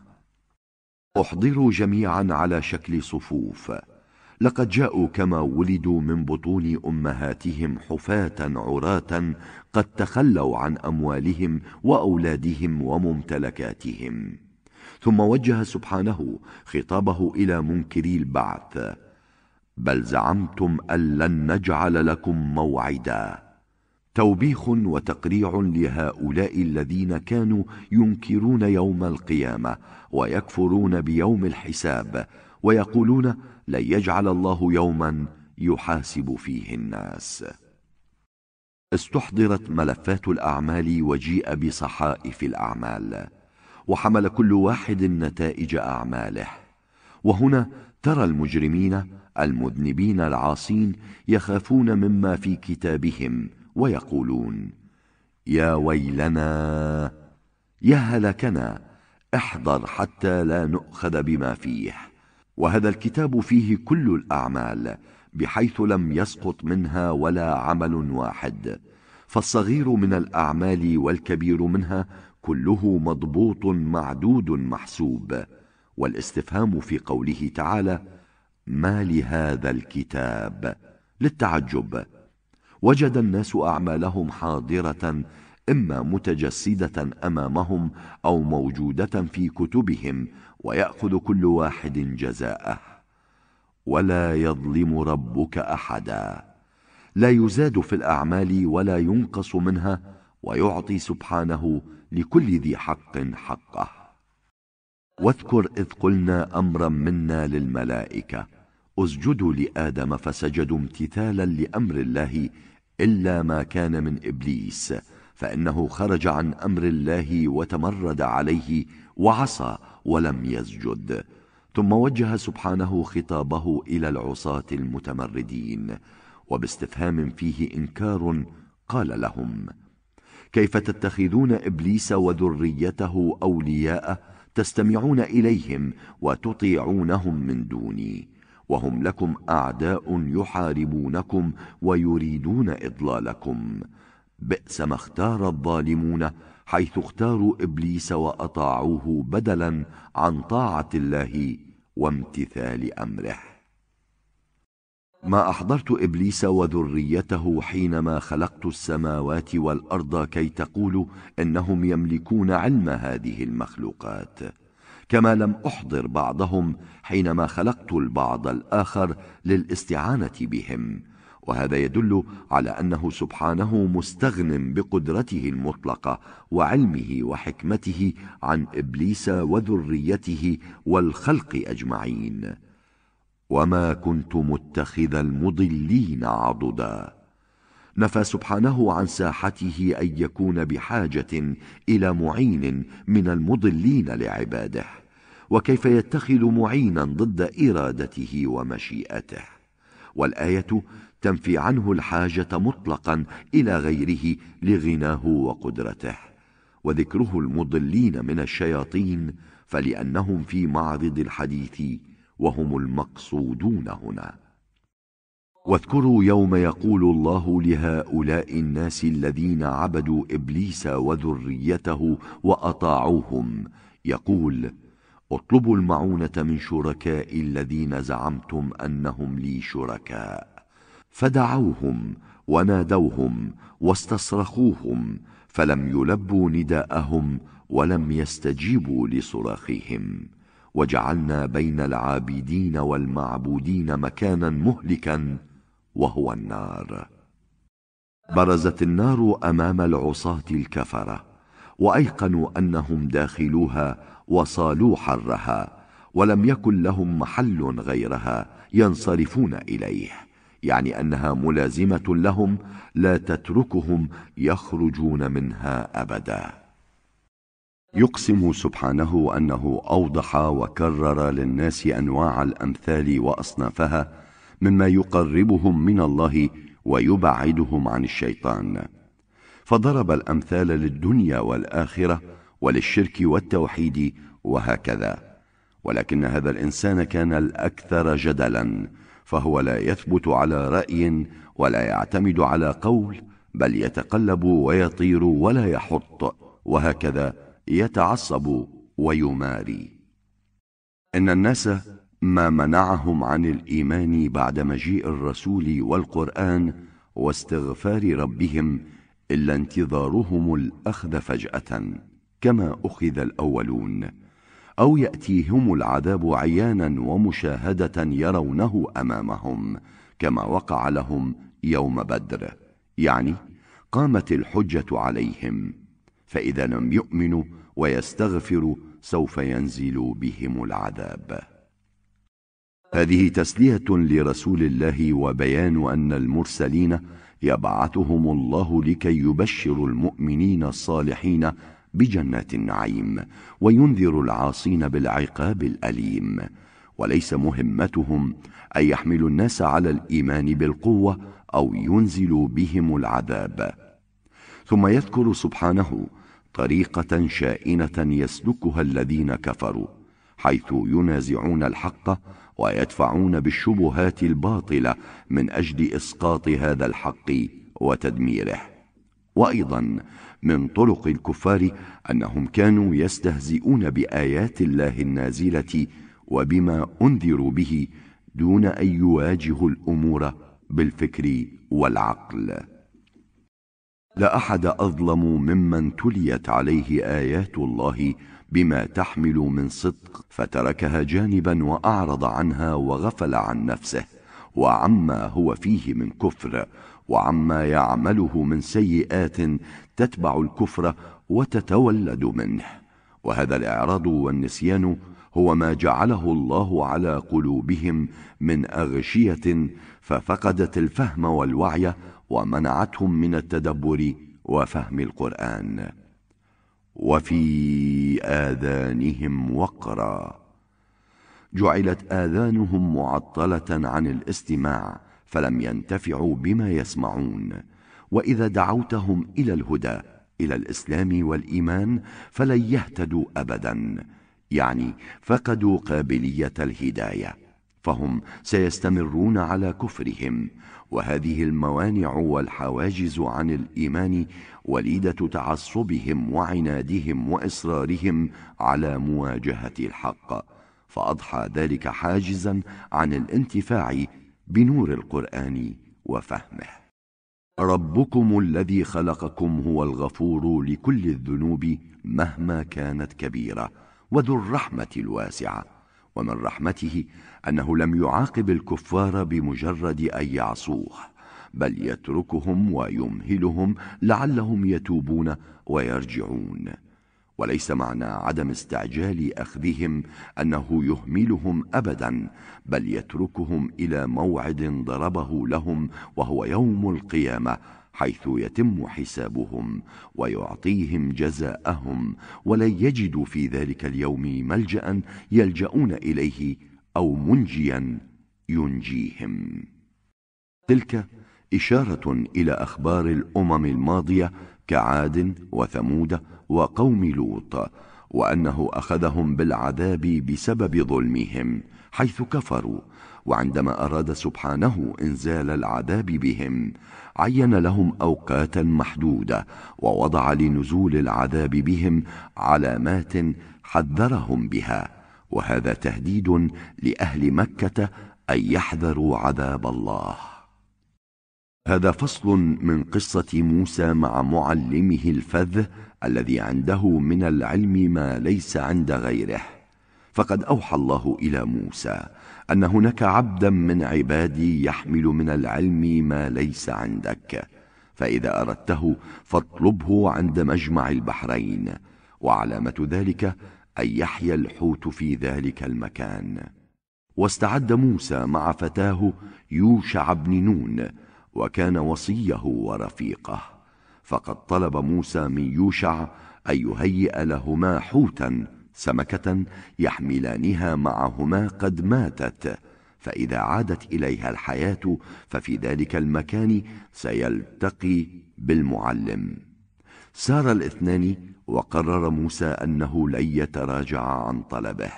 احضروا جميعا على شكل صفوف لقد جاءوا كما ولدوا من بطون امهاتهم حفاه عراه قد تخلوا عن اموالهم واولادهم وممتلكاتهم ثم وجه سبحانه خطابه الى منكري البعث بل زعمتم ان لن نجعل لكم موعدا توبيخ وتقريع لهؤلاء الذين كانوا ينكرون يوم القيامه ويكفرون بيوم الحساب ويقولون لن يجعل الله يوما يحاسب فيه الناس استحضرت ملفات الاعمال وجيء بصحائف الاعمال وحمل كل واحد نتائج اعماله وهنا ترى المجرمين المذنبين العاصين يخافون مما في كتابهم ويقولون يا ويلنا يا هلكنا احضر حتى لا نؤخذ بما فيه وهذا الكتاب فيه كل الأعمال بحيث لم يسقط منها ولا عمل واحد فالصغير من الأعمال والكبير منها كله مضبوط معدود محسوب والاستفهام في قوله تعالى ما لهذا الكتاب للتعجب وجد الناس أعمالهم حاضرة إما متجسدة أمامهم أو موجودة في كتبهم ويأخذ كل واحد جزاءه ولا يظلم ربك أحدا لا يزاد في الأعمال ولا ينقص منها ويعطي سبحانه لكل ذي حق حقه واذكر إذ قلنا أمرا منا للملائكة اسجدوا لآدم فسجدوا امتثالا لأمر الله إلا ما كان من إبليس فإنه خرج عن أمر الله وتمرد عليه وعصى ولم يسجد ثم وجه سبحانه خطابه إلى العصاة المتمردين وباستفهام فيه إنكار قال لهم كيف تتخذون إبليس وذريته أولياء تستمعون إليهم وتطيعونهم من دوني وهم لكم اعداء يحاربونكم ويريدون اضلالكم بئس ما اختار الظالمون حيث اختاروا ابليس واطاعوه بدلا عن طاعه الله وامتثال امره ما احضرت ابليس وذريته حينما خلقت السماوات والارض كي تقولوا انهم يملكون علم هذه المخلوقات كما لم احضر بعضهم حينما خلقت البعض الاخر للاستعانه بهم وهذا يدل على انه سبحانه مستغن بقدرته المطلقه وعلمه وحكمته عن ابليس وذريته والخلق اجمعين وما كنت متخذ المضلين عضدا نفى سبحانه عن ساحته ان يكون بحاجه الى معين من المضلين لعباده وكيف يتخذ معينا ضد ارادته ومشيئته والايه تنفي عنه الحاجه مطلقا الى غيره لغناه وقدرته وذكره المضلين من الشياطين فلانهم في معرض الحديث وهم المقصودون هنا واذكروا يوم يقول الله لهؤلاء الناس الذين عبدوا إبليس وذريته وأطاعوهم يقول اطلبوا المعونة من شركاء الذين زعمتم أنهم لي شركاء فدعوهم ونادوهم واستصرخوهم فلم يلبوا نداءهم ولم يستجيبوا لصراخهم وجعلنا بين العابدين والمعبودين مكانا مهلكا وهو النار برزت النار أمام العصاة الكفرة وأيقنوا أنهم داخلوها وصالوا حرها ولم يكن لهم محل غيرها ينصرفون إليه يعني أنها ملازمة لهم لا تتركهم يخرجون منها أبدا يقسم سبحانه أنه أوضح وكرر للناس أنواع الأمثال وأصنافها مما يقربهم من الله ويبعدهم عن الشيطان فضرب الأمثال للدنيا والآخرة وللشرك والتوحيد وهكذا ولكن هذا الإنسان كان الأكثر جدلا فهو لا يثبت على رأي ولا يعتمد على قول بل يتقلب ويطير ولا يحط وهكذا يتعصب ويماري إن الناس ما منعهم عن الإيمان بعد مجيء الرسول والقرآن واستغفار ربهم إلا انتظارهم الأخذ فجأة كما أخذ الأولون أو يأتيهم العذاب عيانا ومشاهدة يرونه أمامهم كما وقع لهم يوم بدر يعني قامت الحجة عليهم فإذا لم يؤمنوا ويستغفروا سوف ينزل بهم العذاب هذه تسلية لرسول الله وبيان أن المرسلين يبعثهم الله لكي يبشر المؤمنين الصالحين بجنات النعيم وينذر العاصين بالعقاب الأليم وليس مهمتهم أن يحملوا الناس على الإيمان بالقوة أو ينزلوا بهم العذاب ثم يذكر سبحانه طريقة شائنة يسلكها الذين كفروا حيث ينازعون الحق ويدفعون بالشبهات الباطلة من أجل إسقاط هذا الحق وتدميره وأيضا من طرق الكفار أنهم كانوا يستهزئون بآيات الله النازلة وبما أنذروا به دون أن يواجهوا الأمور بالفكر والعقل لا أحد أظلم ممن تليت عليه آيات الله بما تحمل من صدق فتركها جانبا وأعرض عنها وغفل عن نفسه وعما هو فيه من كفر وعما يعمله من سيئات تتبع الكفر وتتولد منه وهذا الإعراض والنسيان هو ما جعله الله على قلوبهم من أغشية ففقدت الفهم والوعي ومنعتهم من التدبر وفهم القرآن وفي آذانهم وقرا جعلت آذانهم معطلة عن الاستماع فلم ينتفعوا بما يسمعون وإذا دعوتهم إلى الهدى إلى الإسلام والإيمان فلن يهتدوا أبدا يعني فقدوا قابلية الهداية فهم سيستمرون على كفرهم وهذه الموانع والحواجز عن الإيمان وليدة تعصبهم وعنادهم وإصرارهم على مواجهة الحق فأضحى ذلك حاجزا عن الانتفاع بنور القرآن وفهمه ربكم الذي خلقكم هو الغفور لكل الذنوب مهما كانت كبيرة وذو الرحمة الواسعة ومن رحمته أنه لم يعاقب الكفار بمجرد أن يعصوه بل يتركهم ويمهلهم لعلهم يتوبون ويرجعون وليس معنى عدم استعجال أخذهم أنه يهملهم أبدا بل يتركهم إلى موعد ضربه لهم وهو يوم القيامة حيث يتم حسابهم ويعطيهم جزاءهم ولن يجدوا في ذلك اليوم ملجأ يلجأون إليه أو منجيا ينجيهم تلك إشارة إلى أخبار الأمم الماضية كعاد وثمود وقوم لوط وأنه أخذهم بالعذاب بسبب ظلمهم حيث كفروا وعندما أراد سبحانه إنزال العذاب بهم عين لهم أوقاتا محدودة ووضع لنزول العذاب بهم علامات حذرهم بها وهذا تهديد لأهل مكة أن يحذروا عذاب الله هذا فصل من قصة موسى مع معلمه الفذ الذي عنده من العلم ما ليس عند غيره فقد أوحى الله إلى موسى أن هناك عبدا من عبادي يحمل من العلم ما ليس عندك فإذا أردته فاطلبه عند مجمع البحرين وعلامة ذلك أن يحيا الحوت في ذلك المكان واستعد موسى مع فتاه يوشع بن نون وكان وصيه ورفيقه فقد طلب موسى من يوشع أن يهيئ لهما حوتا سمكة يحملانها معهما قد ماتت فإذا عادت إليها الحياة ففي ذلك المكان سيلتقي بالمعلم سار الاثنان وقرر موسى أنه لن يتراجع عن طلبه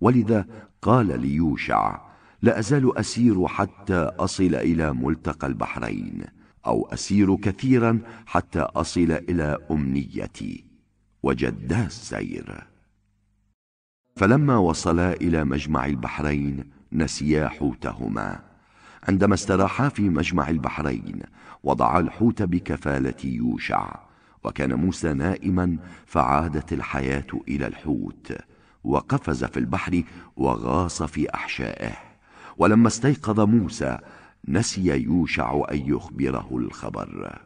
ولذا قال ليوشع لا أزال أسير حتى أصل إلى ملتقى البحرين أو أسير كثيرا حتى أصل إلى أمنيتي وجد السير فلما وصلا إلى مجمع البحرين نسيا حوتهما عندما استراحا في مجمع البحرين وضعا الحوت بكفالة يوشع وكان موسى نائما فعادت الحياة إلى الحوت وقفز في البحر وغاص في أحشائه ولما استيقظ موسى نسي يوشع أن يخبره الخبر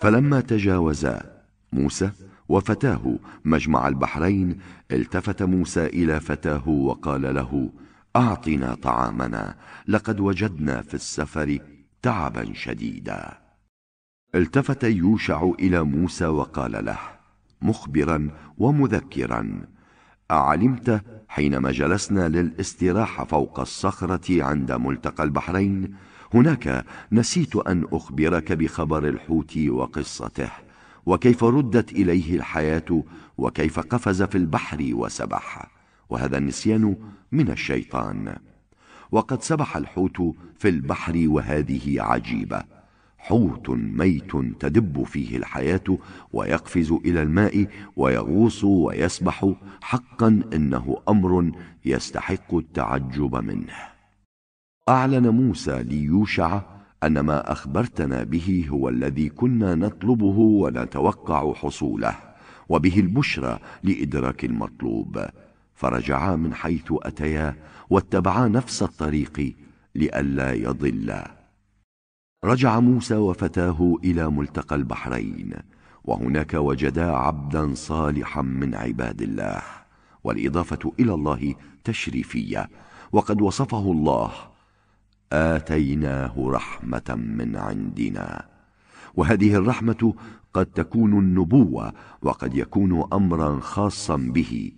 فلما تجاوزا موسى وفتاه مجمع البحرين التفت موسى إلى فتاه وقال له أعطنا طعامنا لقد وجدنا في السفر تعبا شديدا التفت يوشع إلى موسى وقال له مخبرا ومذكرا أعلمت حينما جلسنا للاستراحة فوق الصخرة عند ملتقى البحرين هناك نسيت أن أخبرك بخبر الحوت وقصته وكيف ردت إليه الحياة وكيف قفز في البحر وسبح وهذا النسيان من الشيطان وقد سبح الحوت في البحر وهذه عجيبه حوت ميت تدب فيه الحياة ويقفز إلى الماء ويغوص ويسبح حقا إنه أمر يستحق التعجب منه أعلن موسى ليوشع أن ما أخبرتنا به هو الذي كنا نطلبه ونتوقع حصوله وبه البشرى لإدراك المطلوب فرجعا من حيث أتيا واتبعا نفس الطريق لئلا يضلا رجع موسى وفتاه إلى ملتقى البحرين وهناك وجدا عبدا صالحا من عباد الله والإضافة إلى الله تشريفية وقد وصفه الله آتيناه رحمة من عندنا وهذه الرحمة قد تكون النبوة وقد يكون أمرا خاصا به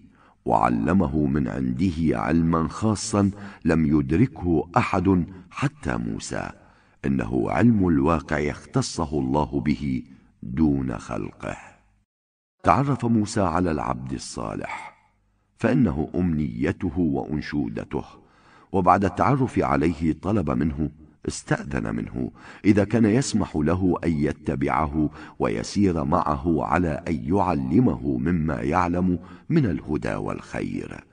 وعلمه من عنده علما خاصا لم يدركه أحد حتى موسى انه علم الواقع اختصه الله به دون خلقه تعرف موسى على العبد الصالح فانه امنيته وانشودته وبعد التعرف عليه طلب منه استاذن منه اذا كان يسمح له ان يتبعه ويسير معه على ان يعلمه مما يعلم من الهدى والخير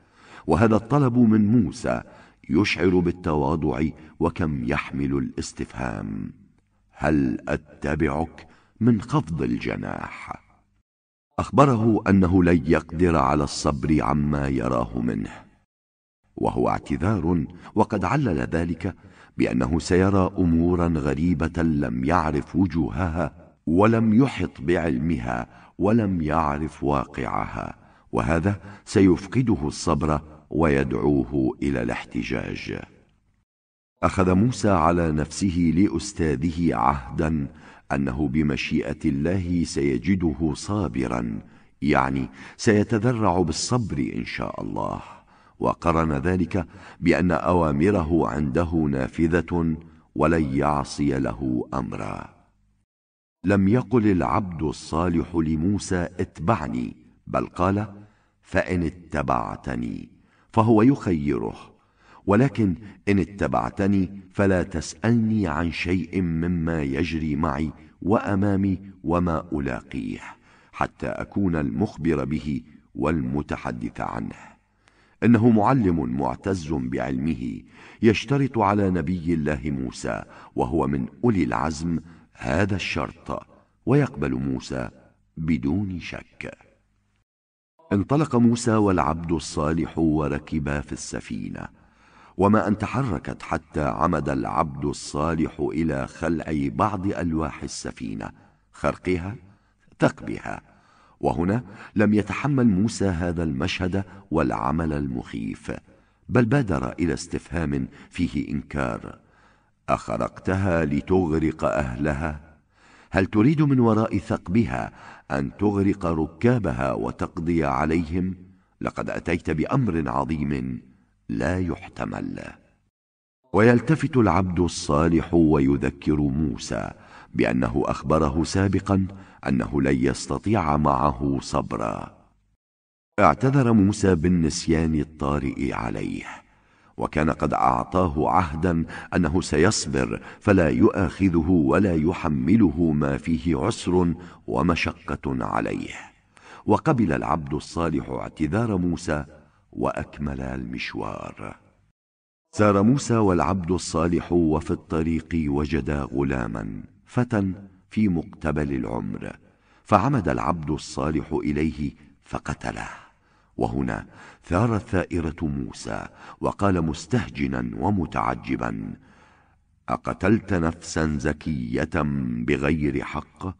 وهذا الطلب من موسى يشعر بالتواضع وكم يحمل الاستفهام هل أتبعك من خفض الجناح أخبره أنه لن يقدر على الصبر عما يراه منه وهو اعتذار وقد علل ذلك بأنه سيرى أمورا غريبة لم يعرف وجوهها ولم يحط بعلمها ولم يعرف واقعها وهذا سيفقده الصبر ويدعوه إلى الاحتجاج أخذ موسى على نفسه لأستاذه عهدا أنه بمشيئة الله سيجده صابرا يعني سيتذرع بالصبر إن شاء الله وقرن ذلك بأن أوامره عنده نافذة ولن يعصي له أمرا لم يقل العبد الصالح لموسى اتبعني بل قال فإن اتبعتني فهو يخيره ولكن إن اتبعتني فلا تسألني عن شيء مما يجري معي وأمامي وما ألاقيه حتى أكون المخبر به والمتحدث عنه إنه معلم معتز بعلمه يشترط على نبي الله موسى وهو من أولي العزم هذا الشرط ويقبل موسى بدون شك انطلق موسى والعبد الصالح وركبا في السفينة وما أن تحركت حتى عمد العبد الصالح إلى خلع بعض ألواح السفينة خرقها تقبها وهنا لم يتحمل موسى هذا المشهد والعمل المخيف بل بادر إلى استفهام فيه إنكار أخرقتها لتغرق أهلها؟ هل تريد من وراء ثقبها أن تغرق ركابها وتقضي عليهم لقد أتيت بأمر عظيم لا يحتمل ويلتفت العبد الصالح ويذكر موسى بأنه أخبره سابقا أنه لن يستطيع معه صبرا اعتذر موسى بالنسيان الطارئ عليه وكان قد أعطاه عهدا أنه سيصبر فلا يؤاخذه ولا يحمله ما فيه عسر ومشقة عليه وقبل العبد الصالح اعتذار موسى وأكمل المشوار سار موسى والعبد الصالح وفي الطريق وجدا غلاما فتى في مقتبل العمر فعمد العبد الصالح إليه فقتله وهنا ثارت ثائرة موسى وقال مستهجنا ومتعجبا أقتلت نفسا زكية بغير حق؟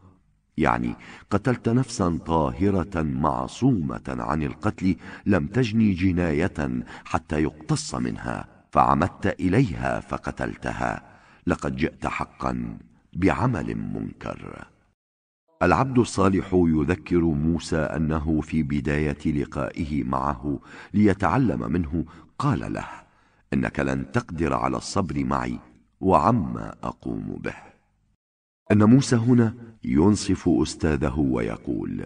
يعني قتلت نفسا طاهرة معصومة عن القتل لم تجني جناية حتى يقتص منها فعمدت إليها فقتلتها لقد جئت حقا بعمل منكر العبد الصالح يذكر موسى أنه في بداية لقائه معه ليتعلم منه قال له إنك لن تقدر على الصبر معي وعما أقوم به أن موسى هنا ينصف أستاذه ويقول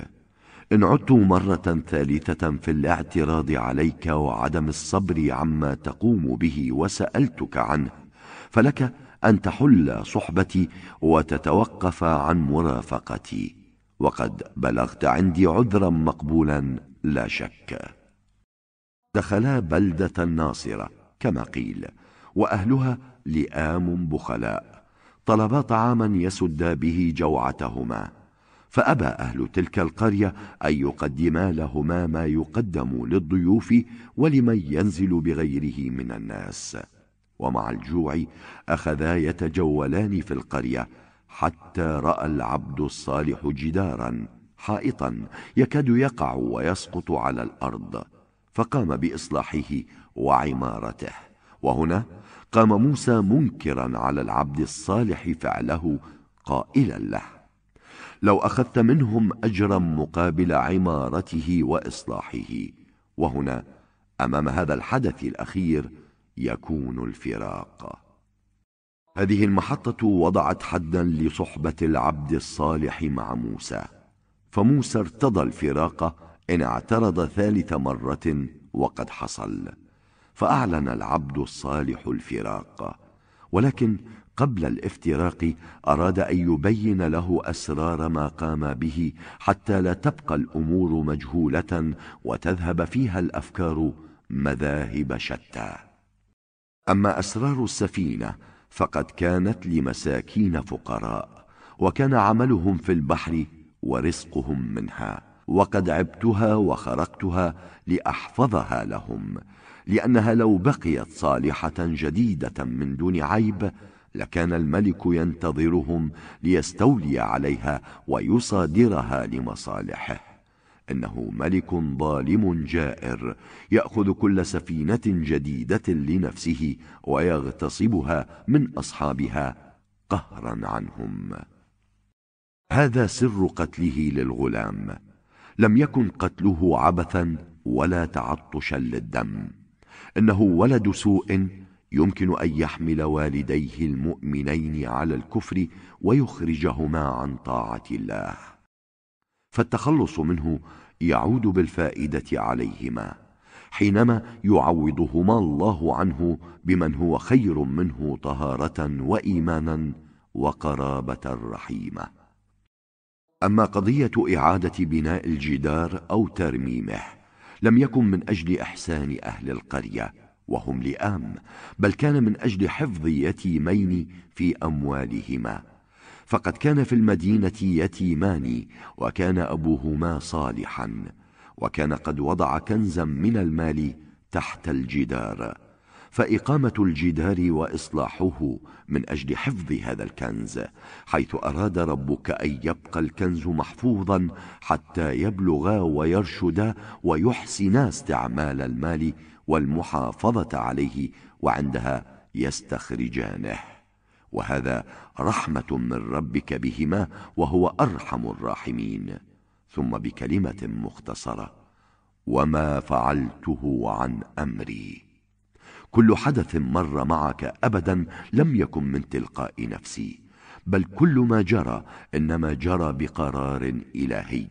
إن عدت مرة ثالثة في الاعتراض عليك وعدم الصبر عما تقوم به وسألتك عنه فلك أن تحل صحبتي وتتوقف عن مرافقتي وقد بلغت عندي عذرا مقبولا لا شك دخلا بلدة ناصرة كما قيل وأهلها لئام بخلاء طلبا طعاما يسدا به جوعتهما فأبى أهل تلك القرية أن يقدما لهما ما يقدم للضيوف ولمن ينزل بغيره من الناس ومع الجوع أخذا يتجولان في القرية حتى رأى العبد الصالح جدارا حائطا يكاد يقع ويسقط على الأرض فقام بإصلاحه وعمارته وهنا قام موسى منكرا على العبد الصالح فعله قائلا له لو أخذت منهم أجرا مقابل عمارته وإصلاحه وهنا أمام هذا الحدث الأخير يكون الفراق هذه المحطة وضعت حدا لصحبة العبد الصالح مع موسى فموسى ارتضى الفراق إن اعترض ثالث مرة وقد حصل فأعلن العبد الصالح الفراق ولكن قبل الافتراق أراد أن يبين له أسرار ما قام به حتى لا تبقى الأمور مجهولة وتذهب فيها الأفكار مذاهب شتى أما أسرار السفينة فقد كانت لمساكين فقراء وكان عملهم في البحر ورزقهم منها وقد عبتها وخرقتها لأحفظها لهم لأنها لو بقيت صالحة جديدة من دون عيب لكان الملك ينتظرهم ليستولي عليها ويصادرها لمصالحه إنه ملك ظالم جائر يأخذ كل سفينة جديدة لنفسه ويغتصبها من أصحابها قهرا عنهم هذا سر قتله للغلام لم يكن قتله عبثا ولا تعطشا للدم إنه ولد سوء يمكن أن يحمل والديه المؤمنين على الكفر ويخرجهما عن طاعة الله فالتخلص منه يعود بالفائدة عليهما حينما يعوضهما الله عنه بمن هو خير منه طهارة وإيمانا وقرابة رحيمة أما قضية إعادة بناء الجدار أو ترميمه لم يكن من أجل إحسان أهل القرية وهم لئام بل كان من أجل حفظ يتيمين في أموالهما فقد كان في المدينة يتيمان وكان أبوهما صالحا وكان قد وضع كنزا من المال تحت الجدار فإقامة الجدار وإصلاحه من أجل حفظ هذا الكنز حيث أراد ربك أن يبقى الكنز محفوظا حتى يبلغا ويرشدا ويحسنا استعمال المال والمحافظة عليه وعندها يستخرجانه وهذا رحمة من ربك بهما وهو أرحم الراحمين ثم بكلمة مختصرة وما فعلته عن أمري كل حدث مر معك أبدا لم يكن من تلقاء نفسي بل كل ما جرى إنما جرى بقرار إلهي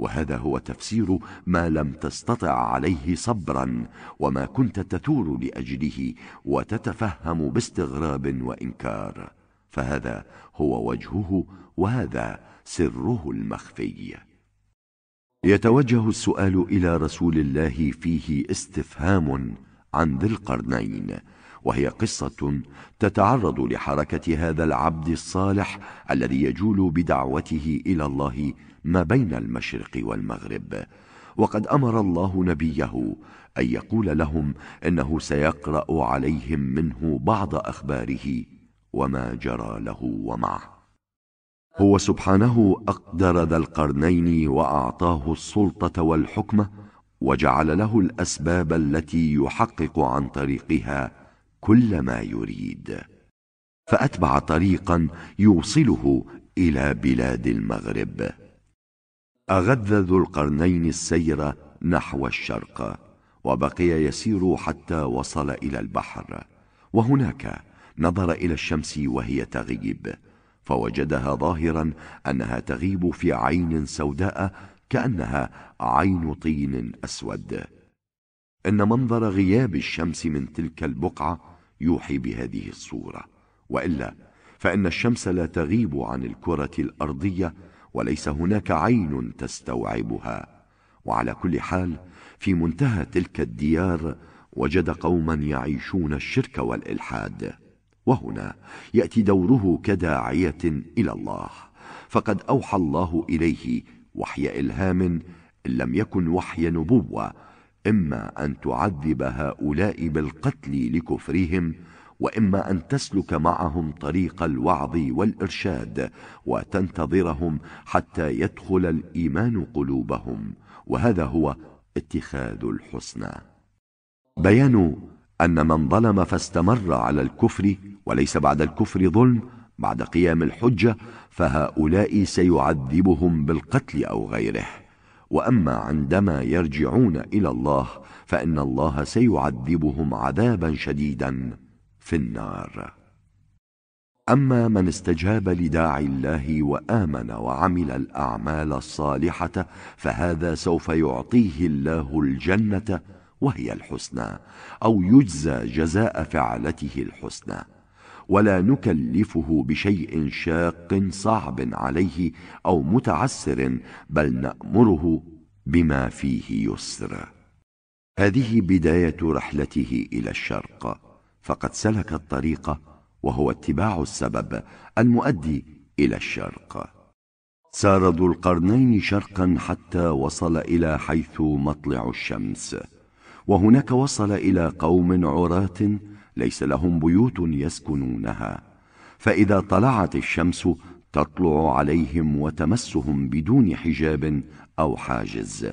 وهذا هو تفسير ما لم تستطع عليه صبرا وما كنت تثور لأجله وتتفهم باستغراب وإنكار فهذا هو وجهه وهذا سره المخفي يتوجه السؤال إلى رسول الله فيه استفهام عن ذي القرنين وهي قصة تتعرض لحركة هذا العبد الصالح الذي يجول بدعوته إلى الله ما بين المشرق والمغرب وقد أمر الله نبيه أن يقول لهم إنه سيقرأ عليهم منه بعض أخباره وما جرى له ومعه هو سبحانه أقدر ذا القرنين وأعطاه السلطة والحكمة وجعل له الأسباب التي يحقق عن طريقها كل ما يريد فأتبع طريقا يوصله إلى بلاد المغرب أغذ ذو القرنين السير نحو الشرق وبقي يسير حتى وصل إلى البحر وهناك نظر إلى الشمس وهي تغيب فوجدها ظاهرا أنها تغيب في عين سوداء كأنها عين طين أسود إن منظر غياب الشمس من تلك البقعة يوحي بهذه الصورة وإلا فإن الشمس لا تغيب عن الكرة الأرضية وليس هناك عين تستوعبها وعلى كل حال في منتهى تلك الديار وجد قوما يعيشون الشرك والإلحاد وهنا يأتي دوره كداعية إلى الله فقد أوحى الله إليه وحي إلهام إن لم يكن وحي نبوة إما أن تعذب هؤلاء بالقتل لكفرهم واما ان تسلك معهم طريق الوعظ والارشاد وتنتظرهم حتى يدخل الايمان قلوبهم وهذا هو اتخاذ الحسنى بيان ان من ظلم فاستمر على الكفر وليس بعد الكفر ظلم بعد قيام الحجه فهؤلاء سيعذبهم بالقتل او غيره واما عندما يرجعون الى الله فان الله سيعذبهم عذابا شديدا في النار أما من استجاب لداعي الله وآمن وعمل الأعمال الصالحة فهذا سوف يعطيه الله الجنة وهي الحسنى أو يجزى جزاء فعلته الحسنى ولا نكلفه بشيء شاق صعب عليه أو متعسر بل نأمره بما فيه يسر هذه بداية رحلته إلى الشرق فقد سلك الطريق وهو اتباع السبب المؤدي إلى الشرق سار ذو القرنين شرقا حتى وصل إلى حيث مطلع الشمس وهناك وصل إلى قوم عراة ليس لهم بيوت يسكنونها فإذا طلعت الشمس تطلع عليهم وتمسهم بدون حجاب أو حاجز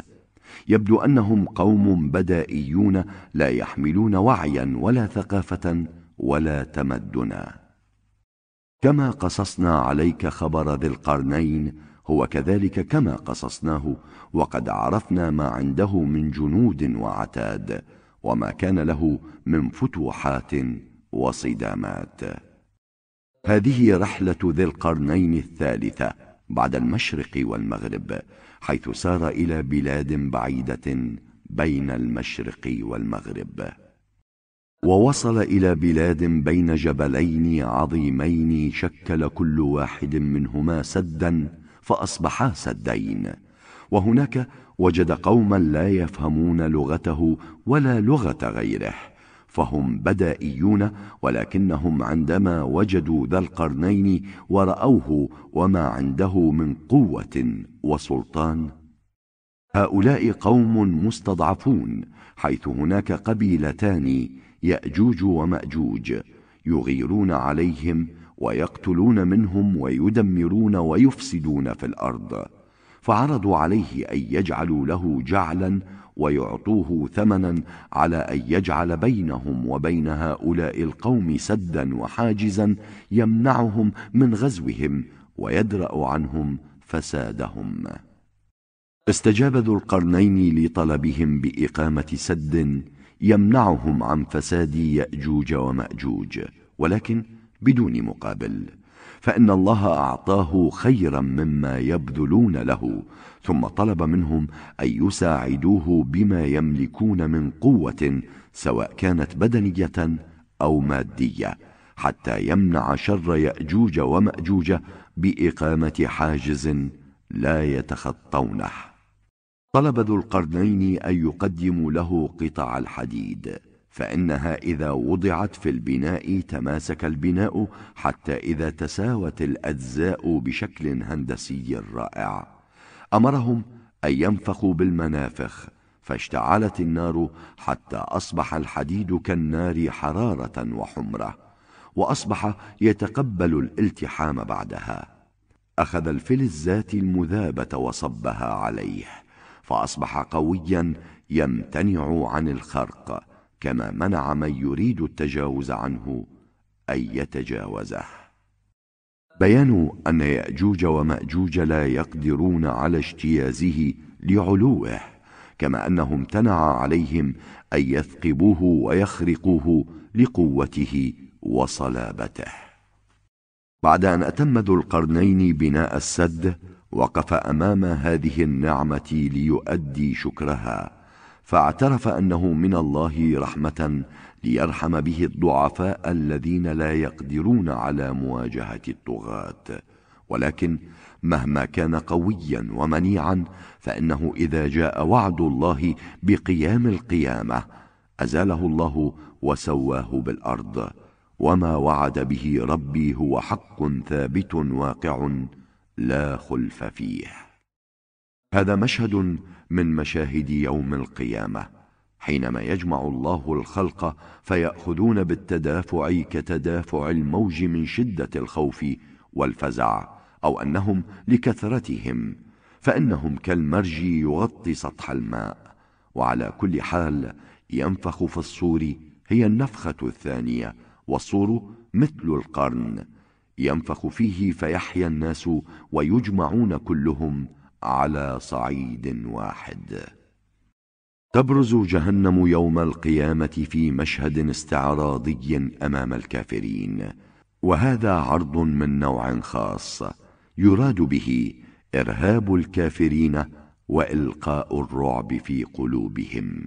يبدو أنهم قوم بدائيون لا يحملون وعيا ولا ثقافة ولا تمدنا كما قصصنا عليك خبر ذي القرنين هو كذلك كما قصصناه وقد عرفنا ما عنده من جنود وعتاد وما كان له من فتوحات وصدامات هذه رحلة ذي القرنين الثالثة بعد المشرق والمغرب حيث سار إلى بلاد بعيدة بين المشرق والمغرب ووصل إلى بلاد بين جبلين عظيمين شكل كل واحد منهما سدا فأصبحا سدين وهناك وجد قوما لا يفهمون لغته ولا لغة غيره فهم بدائيون ولكنهم عندما وجدوا ذا القرنين ورأوه وما عنده من قوة وسلطان هؤلاء قوم مستضعفون حيث هناك قبيلتان يأجوج ومأجوج يغيرون عليهم ويقتلون منهم ويدمرون ويفسدون في الأرض فعرضوا عليه أن يجعلوا له جعلا ويعطوه ثمنا على ان يجعل بينهم وبين هؤلاء القوم سدا وحاجزا يمنعهم من غزوهم ويدرا عنهم فسادهم استجاب ذو القرنين لطلبهم باقامه سد يمنعهم عن فساد ياجوج وماجوج ولكن بدون مقابل فإن الله أعطاه خيرا مما يبذلون له ثم طلب منهم أن يساعدوه بما يملكون من قوة سواء كانت بدنية أو مادية حتى يمنع شر يأجوج ومأجوج بإقامة حاجز لا يتخطونه طلب ذو القرنين أن يقدموا له قطع الحديد فإنها إذا وضعت في البناء تماسك البناء حتى إذا تساوت الأجزاء بشكل هندسي رائع أمرهم أن ينفخوا بالمنافخ فاشتعلت النار حتى أصبح الحديد كالنار حرارة وحمرة وأصبح يتقبل الالتحام بعدها أخذ الفلزات المذابة وصبها عليه فأصبح قويا يمتنع عن الخرق كما منع من يريد التجاوز عنه أن يتجاوزه بيان أن يأجوج ومأجوج لا يقدرون على اجتيازه لعلوه كما أنه امتنع عليهم أن يثقبوه ويخرقوه لقوته وصلابته بعد أن أتم ذو القرنين بناء السد وقف أمام هذه النعمة ليؤدي شكرها فاعترف أنه من الله رحمة ليرحم به الضعفاء الذين لا يقدرون على مواجهة الطغاة ولكن مهما كان قويا ومنيعا فإنه إذا جاء وعد الله بقيام القيامة أزاله الله وسواه بالأرض وما وعد به ربي هو حق ثابت واقع لا خلف فيه هذا مشهد من مشاهد يوم القيامة حينما يجمع الله الخلق فيأخذون بالتدافع كتدافع الموج من شدة الخوف والفزع أو أنهم لكثرتهم فإنهم كالمرج يغطي سطح الماء وعلى كل حال ينفخ في الصور هي النفخة الثانية والصور مثل القرن ينفخ فيه فيحيا الناس ويجمعون كلهم على صعيد واحد تبرز جهنم يوم القيامة في مشهد استعراضي أمام الكافرين وهذا عرض من نوع خاص يراد به إرهاب الكافرين وإلقاء الرعب في قلوبهم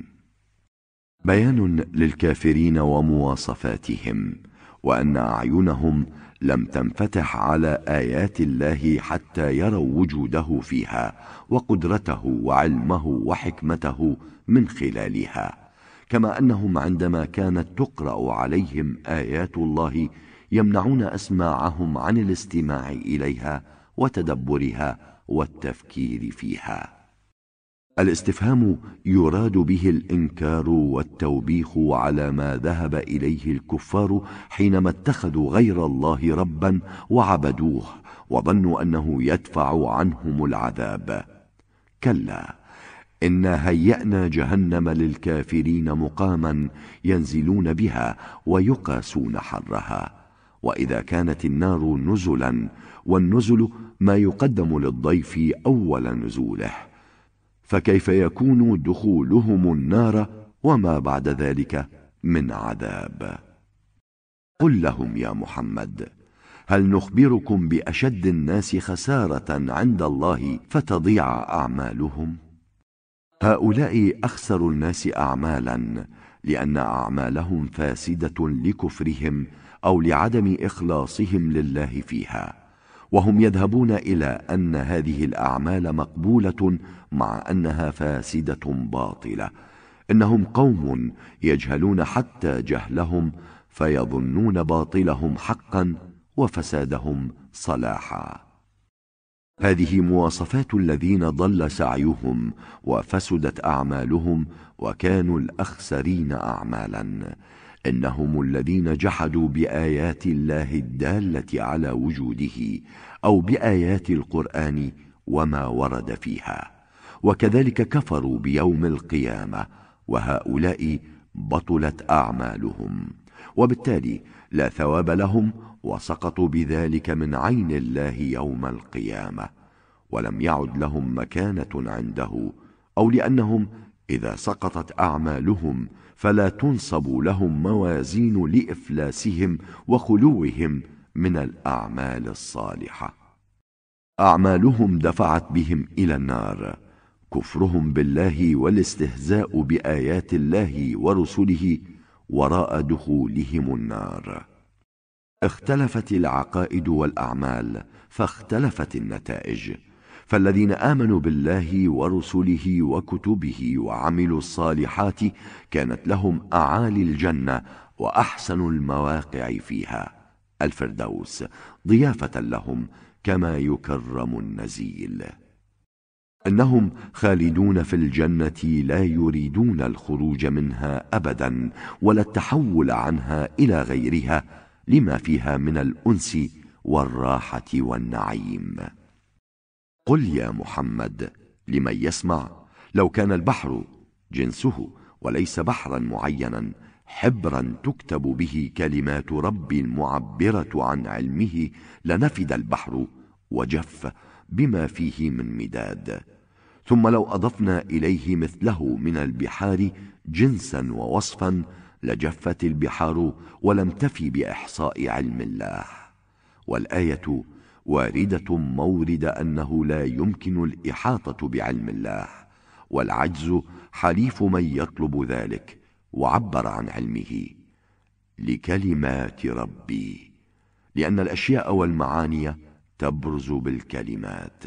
بيان للكافرين ومواصفاتهم وأن أعينهم لم تنفتح على آيات الله حتى يروا وجوده فيها وقدرته وعلمه وحكمته من خلالها كما أنهم عندما كانت تقرأ عليهم آيات الله يمنعون أسماعهم عن الاستماع إليها وتدبرها والتفكير فيها الاستفهام يراد به الإنكار والتوبيخ على ما ذهب إليه الكفار حينما اتخذوا غير الله ربا وعبدوه وظنوا أنه يدفع عنهم العذاب كلا إنا هيأنا جهنم للكافرين مقاما ينزلون بها ويقاسون حرها وإذا كانت النار نزلا والنزل ما يقدم للضيف أول نزوله فكيف يكون دخولهم النار وما بعد ذلك من عذاب قل لهم يا محمد هل نخبركم باشد الناس خساره عند الله فتضيع اعمالهم هؤلاء اخسر الناس اعمالا لان اعمالهم فاسده لكفرهم او لعدم اخلاصهم لله فيها وهم يذهبون الى ان هذه الاعمال مقبوله مع انها فاسده باطله انهم قوم يجهلون حتى جهلهم فيظنون باطلهم حقا وفسادهم صلاحا هذه مواصفات الذين ضل سعيهم وفسدت اعمالهم وكانوا الاخسرين اعمالا انهم الذين جحدوا بايات الله الداله على وجوده او بايات القران وما ورد فيها وكذلك كفروا بيوم القيامه وهؤلاء بطلت اعمالهم وبالتالي لا ثواب لهم وسقطوا بذلك من عين الله يوم القيامه ولم يعد لهم مكانه عنده او لانهم اذا سقطت اعمالهم فلا تنصب لهم موازين لإفلاسهم وخلوهم من الأعمال الصالحة أعمالهم دفعت بهم إلى النار كفرهم بالله والاستهزاء بآيات الله ورسله وراء دخولهم النار اختلفت العقائد والأعمال فاختلفت النتائج فالذين آمنوا بالله ورسله وكتبه وعملوا الصالحات كانت لهم أعالي الجنة وأحسن المواقع فيها الفردوس ضيافة لهم كما يكرم النزيل انهم خالدون في الجنه لا يريدون الخروج منها ابدا ولا التحول عنها الى غيرها لما فيها من الانس والراحه والنعيم قل يا محمد لمن يسمع لو كان البحر جنسه وليس بحرا معينا حبرا تكتب به كلمات رب معبرة عن علمه لنفد البحر وجف بما فيه من مداد ثم لو أضفنا إليه مثله من البحار جنسا ووصفا لجفت البحار ولم تفي بإحصاء علم الله والآية واردة مورد أنه لا يمكن الإحاطة بعلم الله والعجز حليف من يطلب ذلك وعبر عن علمه لكلمات ربي لأن الأشياء والمعاني تبرز بالكلمات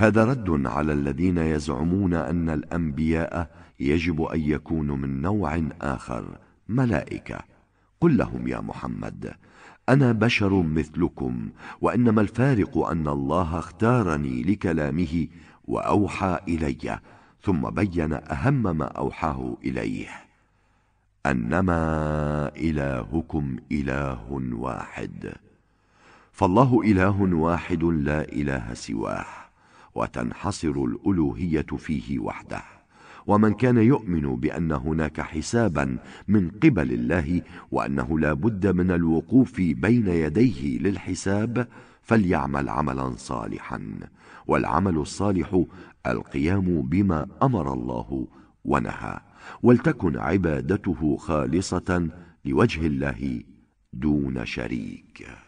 هذا رد على الذين يزعمون أن الأنبياء يجب أن يكونوا من نوع آخر ملائكة قل لهم يا محمد أنا بشر مثلكم وإنما الفارق أن الله اختارني لكلامه وأوحى إلي ثم بين أهم ما أوحاه إليه أنما إلهكم إله واحد فالله إله واحد لا إله سواه وتنحصر الألوهية فيه وحده ومن كان يؤمن بأن هناك حسابا من قبل الله وأنه لا بد من الوقوف بين يديه للحساب فليعمل عملا صالحا والعمل الصالح القيام بما أمر الله ونهى ولتكن عبادته خالصة لوجه الله دون شريك